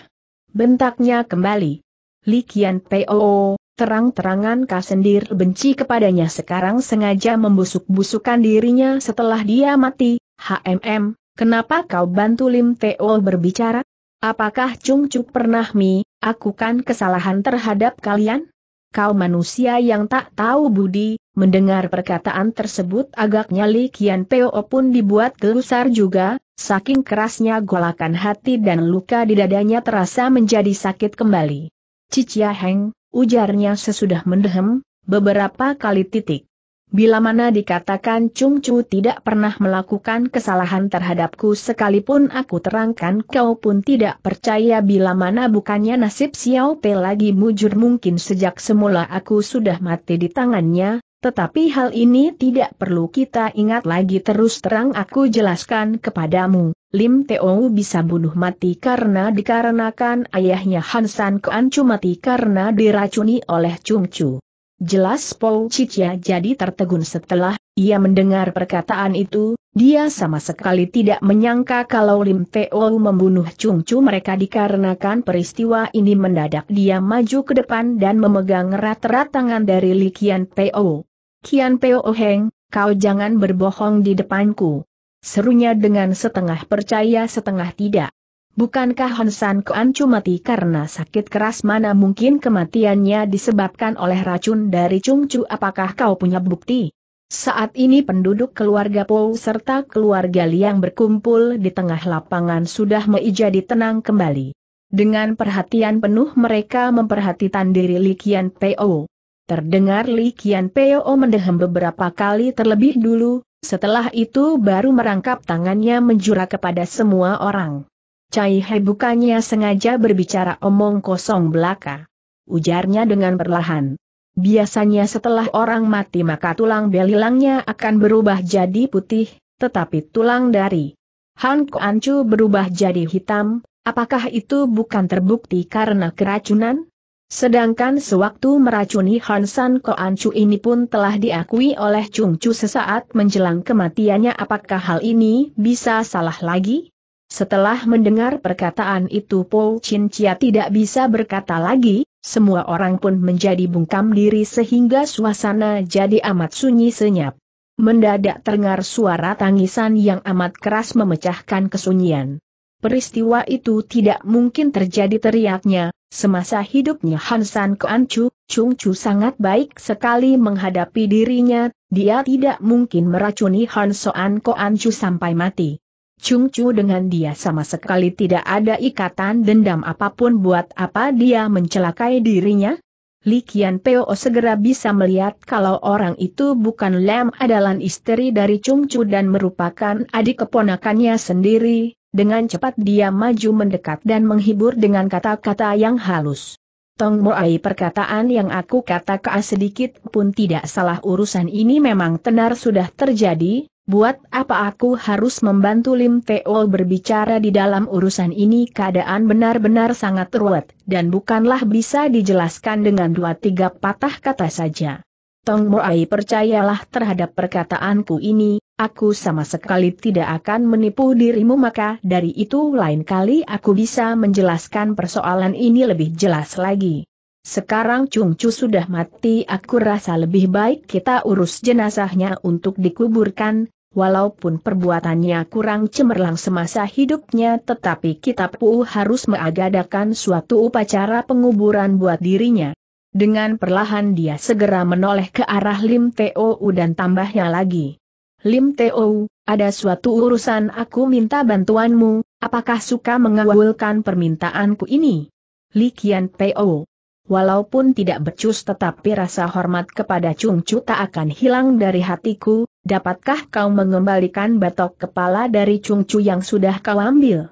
Bentaknya kembali. Qian Po, Terang-terangan Kasendir benci kepadanya sekarang sengaja membusuk-busukan dirinya setelah dia mati, HMM, Kenapa kau bantu Lim Teo berbicara? Apakah Chung Chuk pernah mi, aku kan kesalahan terhadap kalian? Kau manusia yang tak tahu budi, mendengar perkataan tersebut agaknya Li Kian Teo pun dibuat gelusar juga, saking kerasnya golakan hati dan luka di dadanya terasa menjadi sakit kembali. Cicia Heng, ujarnya sesudah mendehem, beberapa kali titik. Bila mana dikatakan Chung Chu tidak pernah melakukan kesalahan terhadapku sekalipun aku terangkan kau pun tidak percaya bila mana bukannya nasib Xiao Pe lagi mujur mungkin sejak semula aku sudah mati di tangannya, tetapi hal ini tidak perlu kita ingat lagi terus terang aku jelaskan kepadamu. Lim Teo bisa bunuh mati karena dikarenakan ayahnya Hansan Kuan Chu mati karena diracuni oleh Chung Chu. Jelas Paul Cicia jadi tertegun setelah ia mendengar perkataan itu, dia sama sekali tidak menyangka kalau Lim Teo membunuh Chung Chu mereka dikarenakan peristiwa ini mendadak dia maju ke depan dan memegang erat-erat tangan dari Li Kian Teo. Kian Teo Heng, kau jangan berbohong di depanku. Serunya dengan setengah percaya setengah tidak. Bukankah Honsan Kuan cuma mati karena sakit keras mana mungkin kematiannya disebabkan oleh racun dari Chung Chu? apakah kau punya bukti? Saat ini penduduk keluarga Po serta keluarga Liang berkumpul di tengah lapangan sudah menjadi tenang kembali. Dengan perhatian penuh mereka memperhatikan diri Qian Po. Terdengar Li Qian Po mendehem beberapa kali terlebih dulu, setelah itu baru merangkap tangannya menjura kepada semua orang. Cai He bukannya sengaja berbicara omong kosong belaka. Ujarnya dengan perlahan. Biasanya setelah orang mati maka tulang belilangnya akan berubah jadi putih, tetapi tulang dari Han Ancu berubah jadi hitam, apakah itu bukan terbukti karena keracunan? Sedangkan sewaktu meracuni Hansan Koancu ini pun telah diakui oleh Chung Chu sesaat menjelang kematiannya apakah hal ini bisa salah lagi? Setelah mendengar perkataan itu Po Chin Chia tidak bisa berkata lagi, semua orang pun menjadi bungkam diri sehingga suasana jadi amat sunyi senyap. Mendadak terdengar suara tangisan yang amat keras memecahkan kesunyian. Peristiwa itu tidak mungkin terjadi teriaknya, semasa hidupnya Hansan Kuan Chu, Chung Chu sangat baik sekali menghadapi dirinya, dia tidak mungkin meracuni Hansan Chu sampai mati. Chung Chu dengan dia sama sekali tidak ada ikatan dendam apapun buat apa dia mencelakai dirinya? Li Qian Peo segera bisa melihat kalau orang itu bukan Lam adalah istri dari Chung Chu dan merupakan adik keponakannya sendiri, dengan cepat dia maju mendekat dan menghibur dengan kata-kata yang halus. Tong Moai perkataan yang aku katakan sedikit pun tidak salah urusan ini memang tenar sudah terjadi, Buat apa aku harus membantu Lim Teo berbicara di dalam urusan ini keadaan benar-benar sangat ruwet, dan bukanlah bisa dijelaskan dengan dua tiga patah kata saja. Tong Moai percayalah terhadap perkataanku ini, aku sama sekali tidak akan menipu dirimu maka dari itu lain kali aku bisa menjelaskan persoalan ini lebih jelas lagi. Sekarang Chung Chu sudah mati aku rasa lebih baik kita urus jenazahnya untuk dikuburkan, Walaupun perbuatannya kurang cemerlang semasa hidupnya tetapi Kitab Pu harus mengadakan suatu upacara penguburan buat dirinya. Dengan perlahan dia segera menoleh ke arah Lim Teo dan tambahnya lagi. Lim Teo, ada suatu urusan aku minta bantuanmu, apakah suka mengawulkan permintaanku ini? Likian U. Walaupun tidak becus tetapi rasa hormat kepada Chung Chu tak akan hilang dari hatiku, Dapatkah kau mengembalikan batok kepala dari cungcu yang sudah kau ambil?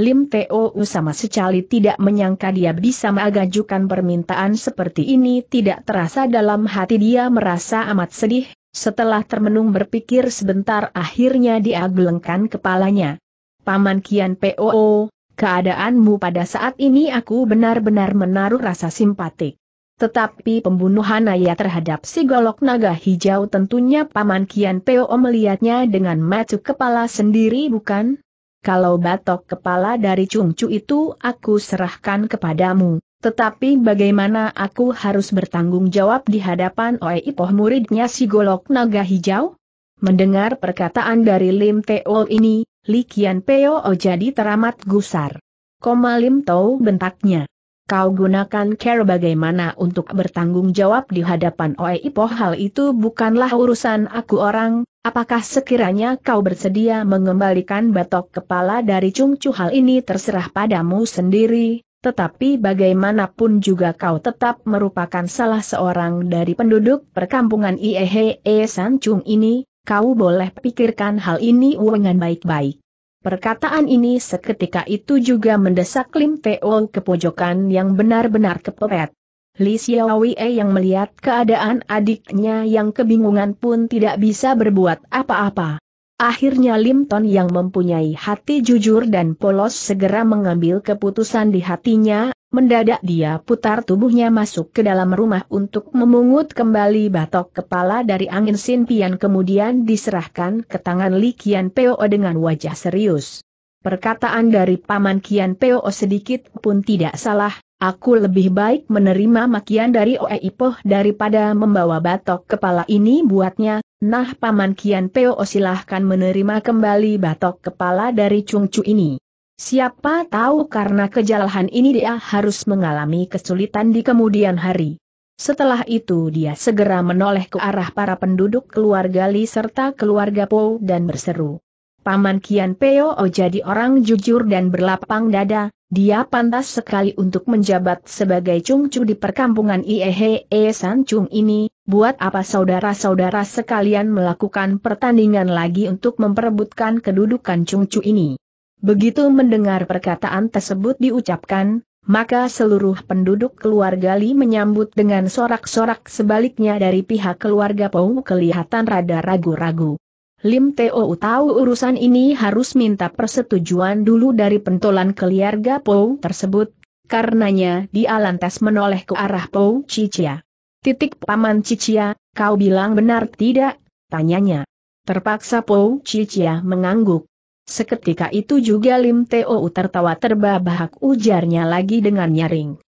Lim T.O.U. sama sekali tidak menyangka dia bisa mengajukan permintaan seperti ini tidak terasa dalam hati dia merasa amat sedih, setelah termenung berpikir sebentar akhirnya dia gelengkan kepalanya. Paman Kian Poo, keadaanmu pada saat ini aku benar-benar menaruh rasa simpatik. Tetapi pembunuhan ayah terhadap si golok naga hijau tentunya Paman Kian Peo melihatnya dengan mata kepala sendiri bukan? Kalau batok kepala dari cungcu itu aku serahkan kepadamu, tetapi bagaimana aku harus bertanggung jawab di hadapan Oe Ipoh muridnya si golok naga hijau? Mendengar perkataan dari Lim Teo ini, Li Kian Peo jadi teramat gusar. Koma Lim Tau bentaknya kau gunakan care bagaimana untuk bertanggung jawab di hadapan Oe Ipoh hal itu bukanlah urusan aku orang, apakah sekiranya kau bersedia mengembalikan batok kepala dari Chung Chu hal ini terserah padamu sendiri, tetapi bagaimanapun juga kau tetap merupakan salah seorang dari penduduk perkampungan Iehe e San Chung ini, kau boleh pikirkan hal ini dengan baik-baik. Perkataan ini seketika itu juga mendesak Lim Peol ke pojokan yang benar-benar kepepet. Li Xiaowie yang melihat keadaan adiknya yang kebingungan pun tidak bisa berbuat apa-apa. Akhirnya Lim Ton yang mempunyai hati jujur dan polos segera mengambil keputusan di hatinya, mendadak dia putar tubuhnya masuk ke dalam rumah untuk memungut kembali batok kepala dari angin sinpian kemudian diserahkan ke tangan Li Kian Peo dengan wajah serius. Perkataan dari Paman Kian Peo sedikit pun tidak salah, aku lebih baik menerima makian dari Oe Ipoh daripada membawa batok kepala ini buatnya, Nah Paman Kian Peo silahkan menerima kembali batok kepala dari Chung Chu ini. Siapa tahu karena kejalahan ini dia harus mengalami kesulitan di kemudian hari. Setelah itu dia segera menoleh ke arah para penduduk keluarga Li serta keluarga Po dan berseru. Paman Kian Peo oh jadi orang jujur dan berlapang dada, dia pantas sekali untuk menjabat sebagai cungcu di perkampungan Iehe San cung ini, buat apa saudara-saudara sekalian melakukan pertandingan lagi untuk memperebutkan kedudukan cungcu ini. Begitu mendengar perkataan tersebut diucapkan, maka seluruh penduduk keluarga Li menyambut dengan sorak-sorak sebaliknya dari pihak keluarga Pau kelihatan rada ragu-ragu. Lim Teo tahu urusan ini harus minta persetujuan dulu dari pentolan keluarga Po tersebut, karenanya dia lantas menoleh ke arah Po Cicia. Titik paman Cicia, kau bilang benar tidak? Tanyanya. Terpaksa Po Cicia mengangguk. Seketika itu juga Lim Teo tertawa terbahak ujarnya lagi dengan nyaring.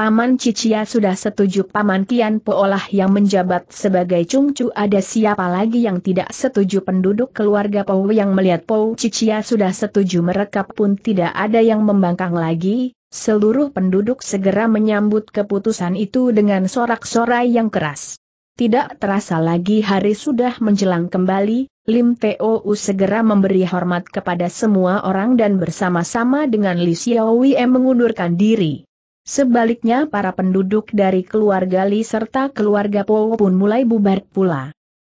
Paman Cicia sudah setuju Paman Kian Poolah yang menjabat sebagai cungcu ada siapa lagi yang tidak setuju penduduk keluarga Pou yang melihat Pou Cicia sudah setuju mereka pun tidak ada yang membangkang lagi, seluruh penduduk segera menyambut keputusan itu dengan sorak-sorai yang keras. Tidak terasa lagi hari sudah menjelang kembali, Lim T.O.U. segera memberi hormat kepada semua orang dan bersama-sama dengan Li Xiaowei mengundurkan diri. Sebaliknya para penduduk dari keluarga Li serta keluarga Po pun mulai bubar pula.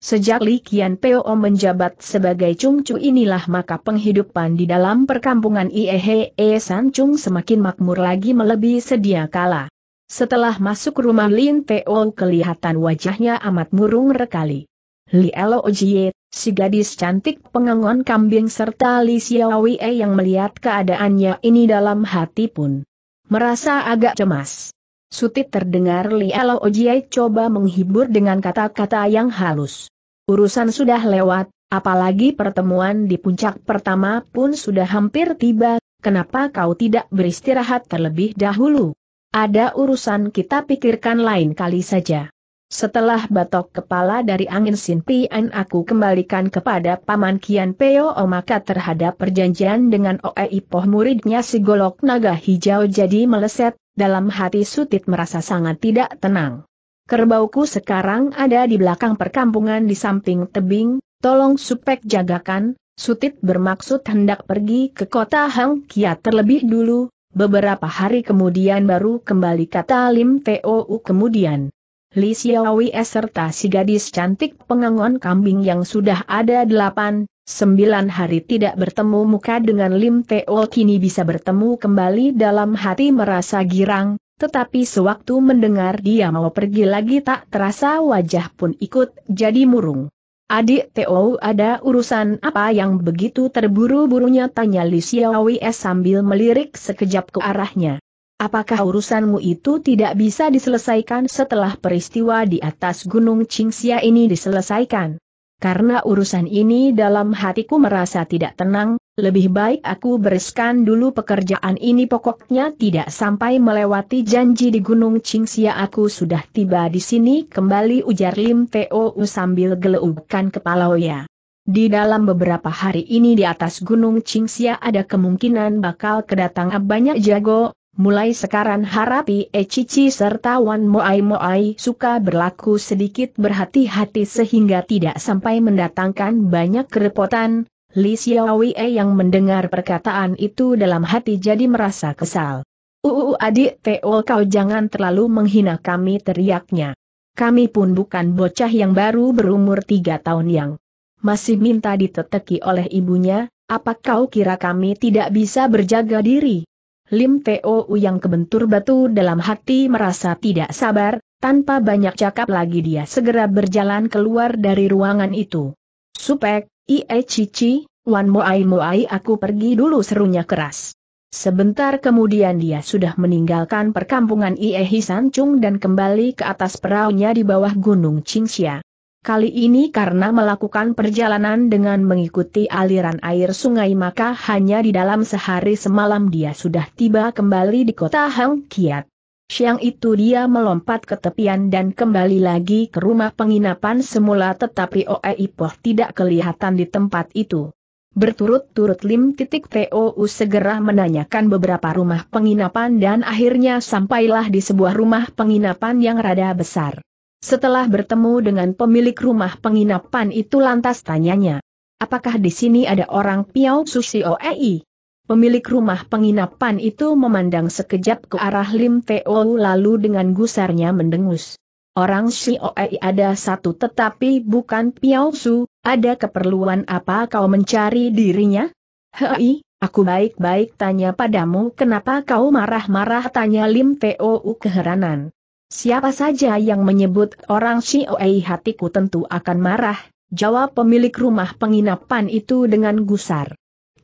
Sejak Li Kian Peo menjabat sebagai Cungcu inilah maka penghidupan di dalam perkampungan Iehe -e San Chung semakin makmur lagi melebihi sedia kala. Setelah masuk rumah Lin Teo kelihatan wajahnya amat murung rekali. Li Elo Ojie, si gadis cantik pengangon kambing serta Li Xiaowei yang melihat keadaannya ini dalam hati pun merasa agak cemas. Sutit terdengar Li Ojiai coba menghibur dengan kata-kata yang halus. Urusan sudah lewat, apalagi pertemuan di puncak pertama pun sudah hampir tiba, kenapa kau tidak beristirahat terlebih dahulu? Ada urusan kita pikirkan lain kali saja. Setelah batok kepala dari angin Sin Pian aku kembalikan kepada Paman Kian Peo oh, maka terhadap perjanjian dengan Oei Poh muridnya si golok naga hijau jadi meleset, dalam hati Sutit merasa sangat tidak tenang. Kerbauku sekarang ada di belakang perkampungan di samping tebing, tolong supek jagakan, Sutit bermaksud hendak pergi ke kota Hang Kia terlebih dulu, beberapa hari kemudian baru kembali kata Lim Teo kemudian. Li Xiaowie serta si gadis cantik pengangon kambing yang sudah ada delapan, sembilan hari tidak bertemu muka dengan Lim Teo kini bisa bertemu kembali dalam hati merasa girang, tetapi sewaktu mendengar dia mau pergi lagi tak terasa wajah pun ikut jadi murung. Adik Teo ada urusan apa yang begitu terburu-burunya tanya Li Xiaowie sambil melirik sekejap ke arahnya. Apakah urusanmu itu tidak bisa diselesaikan setelah peristiwa di atas Gunung Qingxia ini diselesaikan? Karena urusan ini dalam hatiku merasa tidak tenang, lebih baik aku bereskan dulu pekerjaan ini pokoknya tidak sampai melewati janji di Gunung Qingxia aku sudah tiba di sini kembali ujar Lim Teo sambil geleukkan kepala Ya. Di dalam beberapa hari ini di atas Gunung Qingxia ada kemungkinan bakal kedatangan banyak jago, Mulai sekarang harapi Ecici serta Wan Moai Moai suka berlaku sedikit berhati-hati sehingga tidak sampai mendatangkan banyak kerepotan. Li Xiaowei yang mendengar perkataan itu dalam hati jadi merasa kesal. Uu adik Teo kau jangan terlalu menghina kami teriaknya. Kami pun bukan bocah yang baru berumur tiga tahun yang masih minta diteteki oleh ibunya, apa kau kira kami tidak bisa berjaga diri? Lim Teo yang kebentur batu dalam hati merasa tidak sabar, tanpa banyak cakap lagi dia segera berjalan keluar dari ruangan itu. Supek, Ie Cici, Wan Moai Moai aku pergi dulu serunya keras. Sebentar kemudian dia sudah meninggalkan perkampungan Ie Hisan Chung dan kembali ke atas peraunya di bawah gunung Qingxia. Kali ini karena melakukan perjalanan dengan mengikuti aliran air sungai maka hanya di dalam sehari semalam dia sudah tiba kembali di kota Hang Kiat. Siang itu dia melompat ke tepian dan kembali lagi ke rumah penginapan semula tetapi Oe Ipoh tidak kelihatan di tempat itu. Berturut-turut Lim titik TOU segera menanyakan beberapa rumah penginapan dan akhirnya sampailah di sebuah rumah penginapan yang rada besar. Setelah bertemu dengan pemilik rumah penginapan itu lantas tanyanya. Apakah di sini ada orang Piao Susi Ei? Pemilik rumah penginapan itu memandang sekejap ke arah Lim Teo lalu dengan gusarnya mendengus. Orang Si Ei ada satu tetapi bukan Piao Su, ada keperluan apa kau mencari dirinya? Hei, aku baik-baik tanya padamu kenapa kau marah-marah tanya Lim Teo keheranan. Siapa saja yang menyebut orang Xioei hatiku tentu akan marah, jawab pemilik rumah penginapan itu dengan gusar.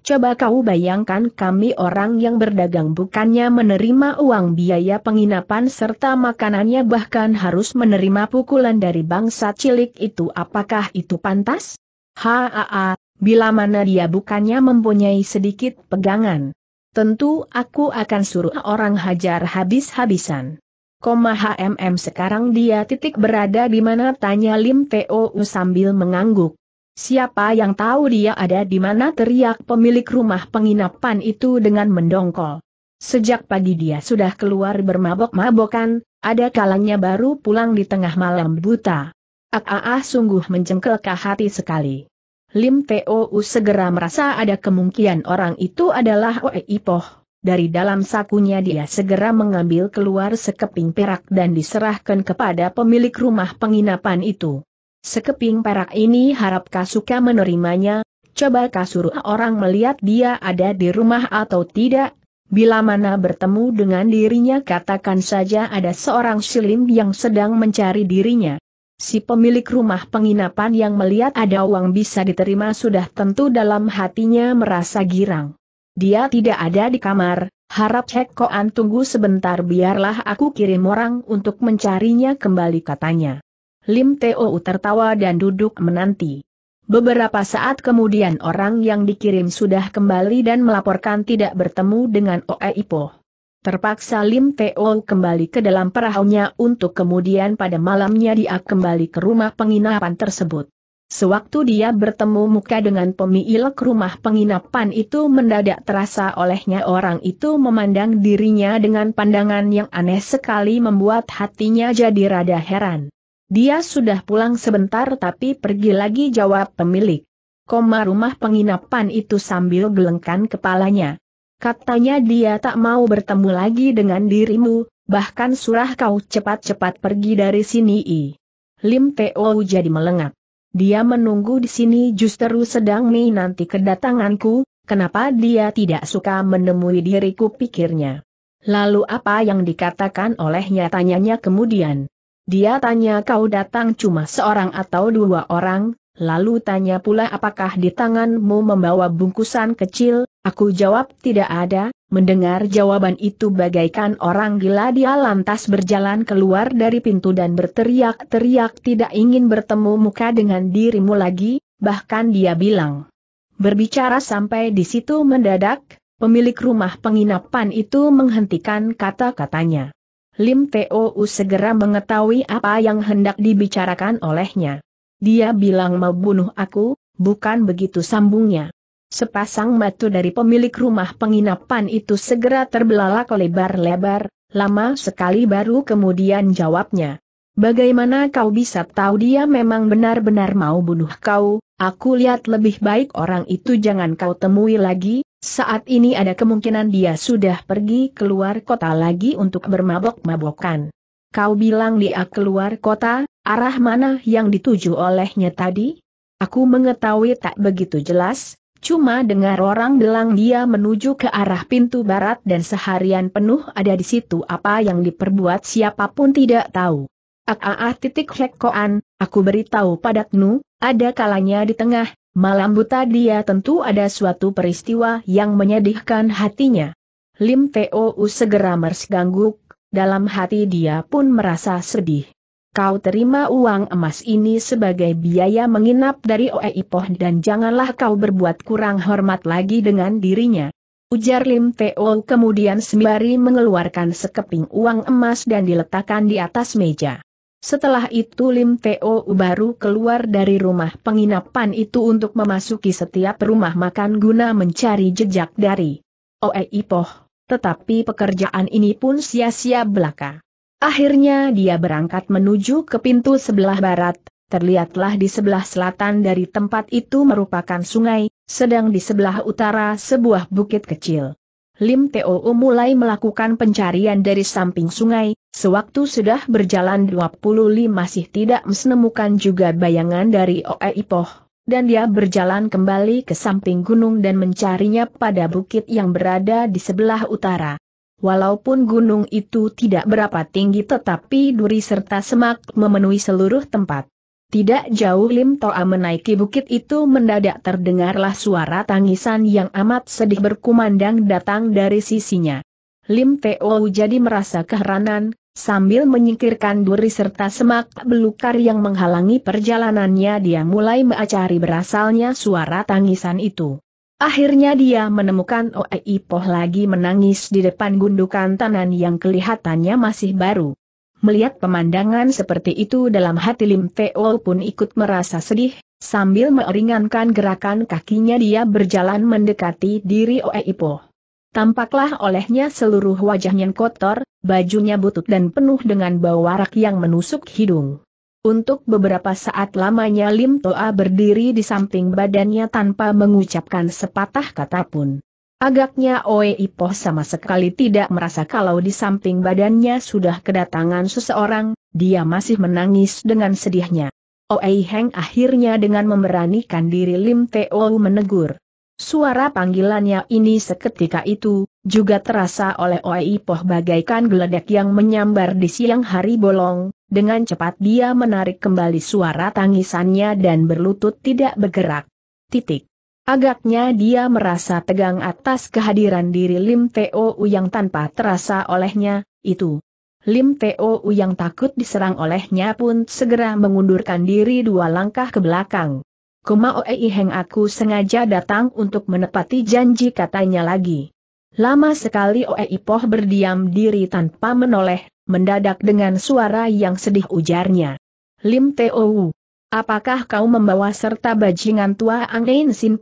Coba kau bayangkan kami orang yang berdagang bukannya menerima uang biaya penginapan serta makanannya bahkan harus menerima pukulan dari bangsa cilik itu apakah itu pantas? Haa, bila mana dia bukannya mempunyai sedikit pegangan. Tentu aku akan suruh orang hajar habis-habisan. HMM sekarang dia titik berada di mana tanya Lim Teo sambil mengangguk. Siapa yang tahu dia ada di mana teriak pemilik rumah penginapan itu dengan mendongkol. Sejak pagi dia sudah keluar bermabok-mabokan, ada kalanya baru pulang di tengah malam buta. Aa ah, ah, ah, sungguh mencengkelkah hati sekali. Lim Teo segera merasa ada kemungkinan orang itu adalah Oe Ipoh dari dalam sakunya dia segera mengambil keluar sekeping perak dan diserahkan kepada pemilik rumah penginapan itu. Sekeping perak ini harap Kasuka menerimanya, coba kasur orang melihat dia ada di rumah atau tidak, bila mana bertemu dengan dirinya katakan saja ada seorang silim yang sedang mencari dirinya. Si pemilik rumah penginapan yang melihat ada uang bisa diterima sudah tentu dalam hatinya merasa girang. Dia tidak ada di kamar, harap Cek Koan tunggu sebentar biarlah aku kirim orang untuk mencarinya kembali katanya. Lim Teo tertawa dan duduk menanti. Beberapa saat kemudian orang yang dikirim sudah kembali dan melaporkan tidak bertemu dengan Oe Ipo. Terpaksa Lim Teo kembali ke dalam perahunya untuk kemudian pada malamnya dia kembali ke rumah penginapan tersebut. Sewaktu dia bertemu muka dengan pemilik rumah penginapan itu mendadak terasa olehnya orang itu memandang dirinya dengan pandangan yang aneh sekali membuat hatinya jadi rada heran. Dia sudah pulang sebentar tapi pergi lagi jawab pemilik. Koma rumah penginapan itu sambil gelengkan kepalanya. Katanya dia tak mau bertemu lagi dengan dirimu, bahkan surah kau cepat-cepat pergi dari sini i. Lim Teo jadi melengak dia menunggu di sini justru sedang menanti kedatanganku, kenapa dia tidak suka menemui diriku pikirnya. Lalu apa yang dikatakan olehnya tanyanya kemudian. Dia tanya kau datang cuma seorang atau dua orang, lalu tanya pula apakah di tanganmu membawa bungkusan kecil, aku jawab tidak ada, Mendengar jawaban itu bagaikan orang gila dia lantas berjalan keluar dari pintu dan berteriak-teriak tidak ingin bertemu muka dengan dirimu lagi, bahkan dia bilang. Berbicara sampai di situ mendadak, pemilik rumah penginapan itu menghentikan kata-katanya. Lim T.O.U. segera mengetahui apa yang hendak dibicarakan olehnya. Dia bilang mau bunuh aku, bukan begitu sambungnya. Sepasang batu dari pemilik rumah penginapan itu segera terbelalak lebar-lebar, lama sekali baru kemudian jawabnya. Bagaimana kau bisa tahu dia memang benar-benar mau bunuh kau? Aku lihat lebih baik orang itu jangan kau temui lagi, saat ini ada kemungkinan dia sudah pergi keluar kota lagi untuk bermabok-mabokan. Kau bilang dia keluar kota, arah mana yang dituju olehnya tadi? Aku mengetahui tak begitu jelas, Cuma dengar orang bilang dia menuju ke arah pintu barat dan seharian penuh ada di situ apa yang diperbuat siapapun tidak tahu. Aa titik flekkoan. aku beritahu padatnu, ada kalanya di tengah, malam buta dia tentu ada suatu peristiwa yang menyedihkan hatinya. Lim Tou segera mersegangguk, dalam hati dia pun merasa sedih kau terima uang emas ini sebagai biaya menginap dari Ipoh dan janganlah kau berbuat kurang hormat lagi dengan dirinya. Ujar Lim Teo kemudian sembari mengeluarkan sekeping uang emas dan diletakkan di atas meja. Setelah itu Lim Teo baru keluar dari rumah penginapan itu untuk memasuki setiap rumah makan guna mencari jejak dari Oe Ipoh. Tetapi pekerjaan ini pun sia-sia belaka. Akhirnya dia berangkat menuju ke pintu sebelah barat, terlihatlah di sebelah selatan dari tempat itu merupakan sungai, sedang di sebelah utara sebuah bukit kecil. Lim Teo mulai melakukan pencarian dari samping sungai, sewaktu sudah berjalan 25 masih tidak menemukan juga bayangan dari Oe Ipoh, dan dia berjalan kembali ke samping gunung dan mencarinya pada bukit yang berada di sebelah utara. Walaupun gunung itu tidak berapa tinggi tetapi duri serta semak memenuhi seluruh tempat. Tidak jauh Lim Toa menaiki bukit itu mendadak terdengarlah suara tangisan yang amat sedih berkumandang datang dari sisinya. Lim Teo jadi merasa keheranan, sambil menyingkirkan duri serta semak belukar yang menghalangi perjalanannya dia mulai mengacari berasalnya suara tangisan itu. Akhirnya dia menemukan Oei Poh lagi menangis di depan gundukan tanan yang kelihatannya masih baru. Melihat pemandangan seperti itu dalam hati Lim Teo pun ikut merasa sedih, sambil meringankan gerakan kakinya dia berjalan mendekati diri Oei Poh. Tampaklah olehnya seluruh wajahnya kotor, bajunya butut dan penuh dengan bau warak yang menusuk hidung. Untuk beberapa saat lamanya Lim Toa berdiri di samping badannya tanpa mengucapkan sepatah kata pun. Agaknya Oe Ipoh sama sekali tidak merasa kalau di samping badannya sudah kedatangan seseorang, dia masih menangis dengan sedihnya. Oe Heng akhirnya dengan memberanikan diri Lim Teo menegur. Suara panggilannya ini seketika itu, juga terasa oleh Oe Ipoh bagaikan geledek yang menyambar di siang hari bolong, dengan cepat dia menarik kembali suara tangisannya dan berlutut tidak bergerak. Titik. Agaknya dia merasa tegang atas kehadiran diri Lim Teo yang tanpa terasa olehnya, itu. Lim Teo yang takut diserang olehnya pun segera mengundurkan diri dua langkah ke belakang. Kumao Eiheng aku sengaja datang untuk menepati janji katanya lagi. Lama sekali Oei Poh berdiam diri tanpa menoleh, mendadak dengan suara yang sedih ujarnya. Lim Teo, apakah kau membawa serta bajingan tua Angin Sin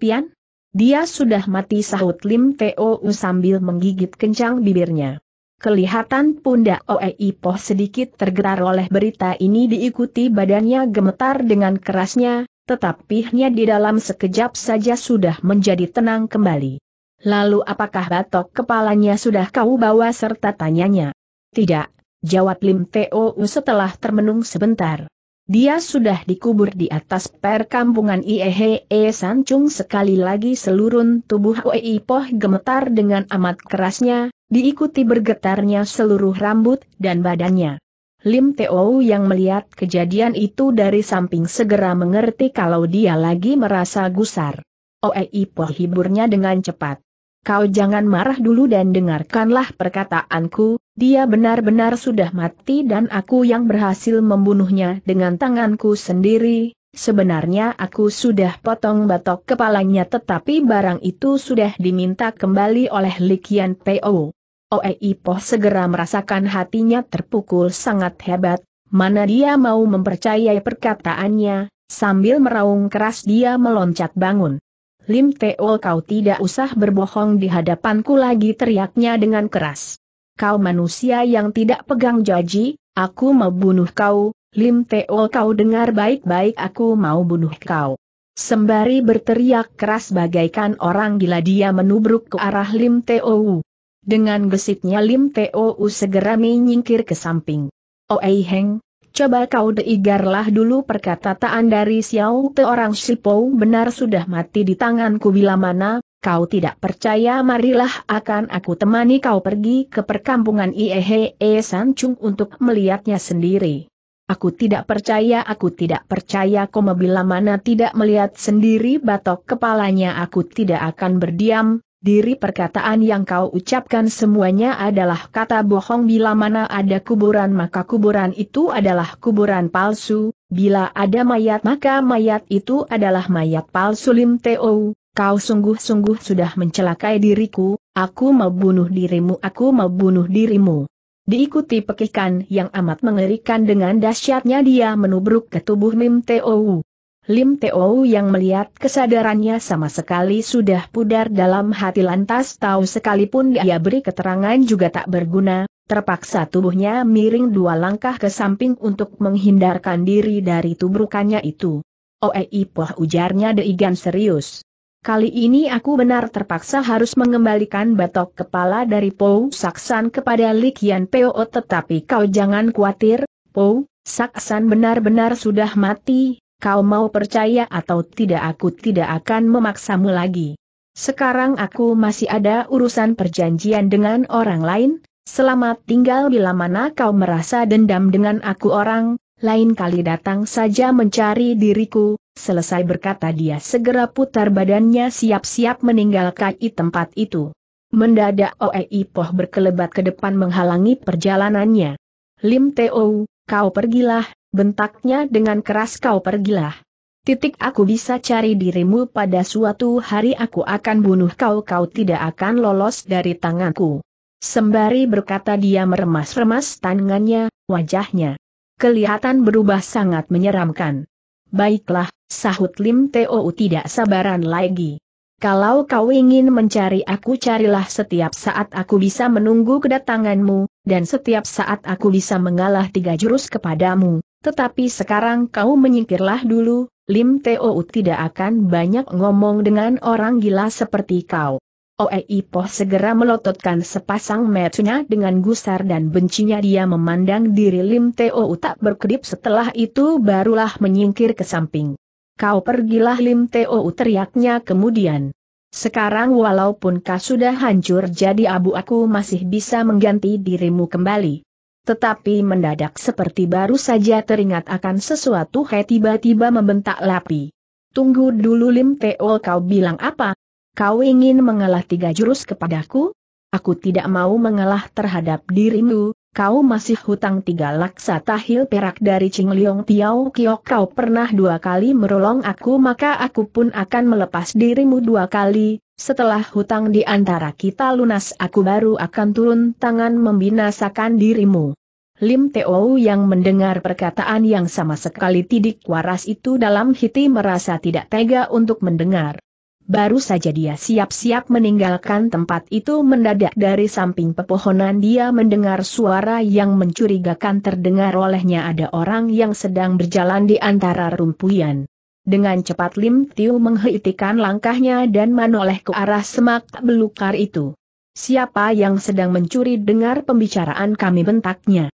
Dia sudah mati sahut Lim Teo sambil menggigit kencang bibirnya. Kelihatan pundak Oei Poh sedikit tergetar oleh berita ini diikuti badannya gemetar dengan kerasnya, tetapi di dalam sekejap saja sudah menjadi tenang kembali. Lalu apakah batok kepalanya sudah kau bawa serta tanyanya? Tidak, jawab Lim Teo setelah termenung sebentar. Dia sudah dikubur di atas perkampungan Iehe -e Sancung sekali lagi seluruh tubuh Oei Poh gemetar dengan amat kerasnya, diikuti bergetarnya seluruh rambut dan badannya. Lim Teo yang melihat kejadian itu dari samping segera mengerti kalau dia lagi merasa gusar. Oei Poh hiburnya dengan cepat kau jangan marah dulu dan dengarkanlah perkataanku, dia benar-benar sudah mati dan aku yang berhasil membunuhnya dengan tanganku sendiri, sebenarnya aku sudah potong batok kepalanya tetapi barang itu sudah diminta kembali oleh Likian P.O. Oei Poh segera merasakan hatinya terpukul sangat hebat, mana dia mau mempercayai perkataannya, sambil meraung keras dia meloncat bangun. Lim Teol kau tidak usah berbohong di hadapanku lagi teriaknya dengan keras. Kau manusia yang tidak pegang janji, aku mau bunuh kau, Lim Teol kau dengar baik-baik aku mau bunuh kau. Sembari berteriak keras bagaikan orang gila dia menubruk ke arah Lim Teou. Dengan gesitnya Lim Teo segera menyingkir ke samping. Oei Heng, Coba kau deigarlah dulu perkataan dari Xiao Te orang Shipou benar sudah mati di tanganku bila mana, kau tidak percaya marilah akan aku temani kau pergi ke perkampungan Iehe -e Sancung untuk melihatnya sendiri. Aku tidak percaya aku tidak percaya koma bila mana tidak melihat sendiri batok kepalanya aku tidak akan berdiam, diri perkataan yang kau ucapkan semuanya adalah kata bohong bila mana ada kuburan maka kuburan itu adalah kuburan palsu, bila ada mayat maka mayat itu adalah mayat palsu Lim Teo, kau sungguh-sungguh sudah mencelakai diriku, aku mau bunuh dirimu aku mau bunuh dirimu. Diikuti pekikan yang amat mengerikan dengan dahsyatnya dia menubruk ke tubuh Lim Teo. Lim Teo yang melihat kesadarannya sama sekali sudah pudar dalam hati lantas tahu sekalipun dia beri keterangan juga tak berguna, terpaksa tubuhnya miring dua langkah ke samping untuk menghindarkan diri dari tubrukannya itu. Oei Poh ujarnya deigan serius. Kali ini aku benar terpaksa harus mengembalikan batok kepala dari Pou Saksan kepada Likian Peo tetapi kau jangan khawatir, Pou Saksan benar-benar sudah mati, Kau mau percaya atau tidak aku tidak akan memaksamu lagi. Sekarang aku masih ada urusan perjanjian dengan orang lain, selamat tinggal bila mana kau merasa dendam dengan aku orang, lain kali datang saja mencari diriku, selesai berkata dia segera putar badannya siap-siap meninggalkan tempat itu. Mendadak Oei Poh berkelebat ke depan menghalangi perjalanannya. Lim Teo, kau pergilah, bentaknya dengan keras kau pergilah. Titik aku bisa cari dirimu pada suatu hari aku akan bunuh kau kau tidak akan lolos dari tanganku. Sembari berkata dia meremas-remas tangannya, wajahnya. Kelihatan berubah sangat menyeramkan. Baiklah, sahut Lim Teo tidak sabaran lagi. Kalau kau ingin mencari aku carilah setiap saat aku bisa menunggu kedatanganmu, dan setiap saat aku bisa mengalah tiga jurus kepadamu, tetapi sekarang kau menyingkirlah dulu, Lim Teo tidak akan banyak ngomong dengan orang gila seperti kau. Oei Poh segera melototkan sepasang metunya dengan gusar dan bencinya dia memandang diri Lim Teo tak berkedip setelah itu barulah menyingkir ke samping. Kau pergilah Lim Teo teriaknya kemudian. Sekarang walaupun kau sudah hancur jadi abu aku masih bisa mengganti dirimu kembali. Tetapi mendadak seperti baru saja teringat akan sesuatu He tiba-tiba membentak Lapi. Tunggu dulu Lim Teo kau bilang apa? Kau ingin mengalah tiga jurus kepadaku? Aku tidak mau mengalah terhadap dirimu, kau masih hutang tiga laksa tahil perak dari Ching Liong Tiao Kiok kau pernah dua kali merolong aku maka aku pun akan melepas dirimu dua kali, setelah hutang di antara kita lunas aku baru akan turun tangan membinasakan dirimu. Lim Teo yang mendengar perkataan yang sama sekali tidak waras itu dalam hati merasa tidak tega untuk mendengar. Baru saja dia siap-siap meninggalkan tempat itu mendadak dari samping pepohonan dia mendengar suara yang mencurigakan terdengar olehnya ada orang yang sedang berjalan di antara rumpuyan. Dengan cepat Lim Tiu menghentikan langkahnya dan menoleh ke arah semak belukar itu. Siapa yang sedang mencuri dengar pembicaraan kami bentaknya?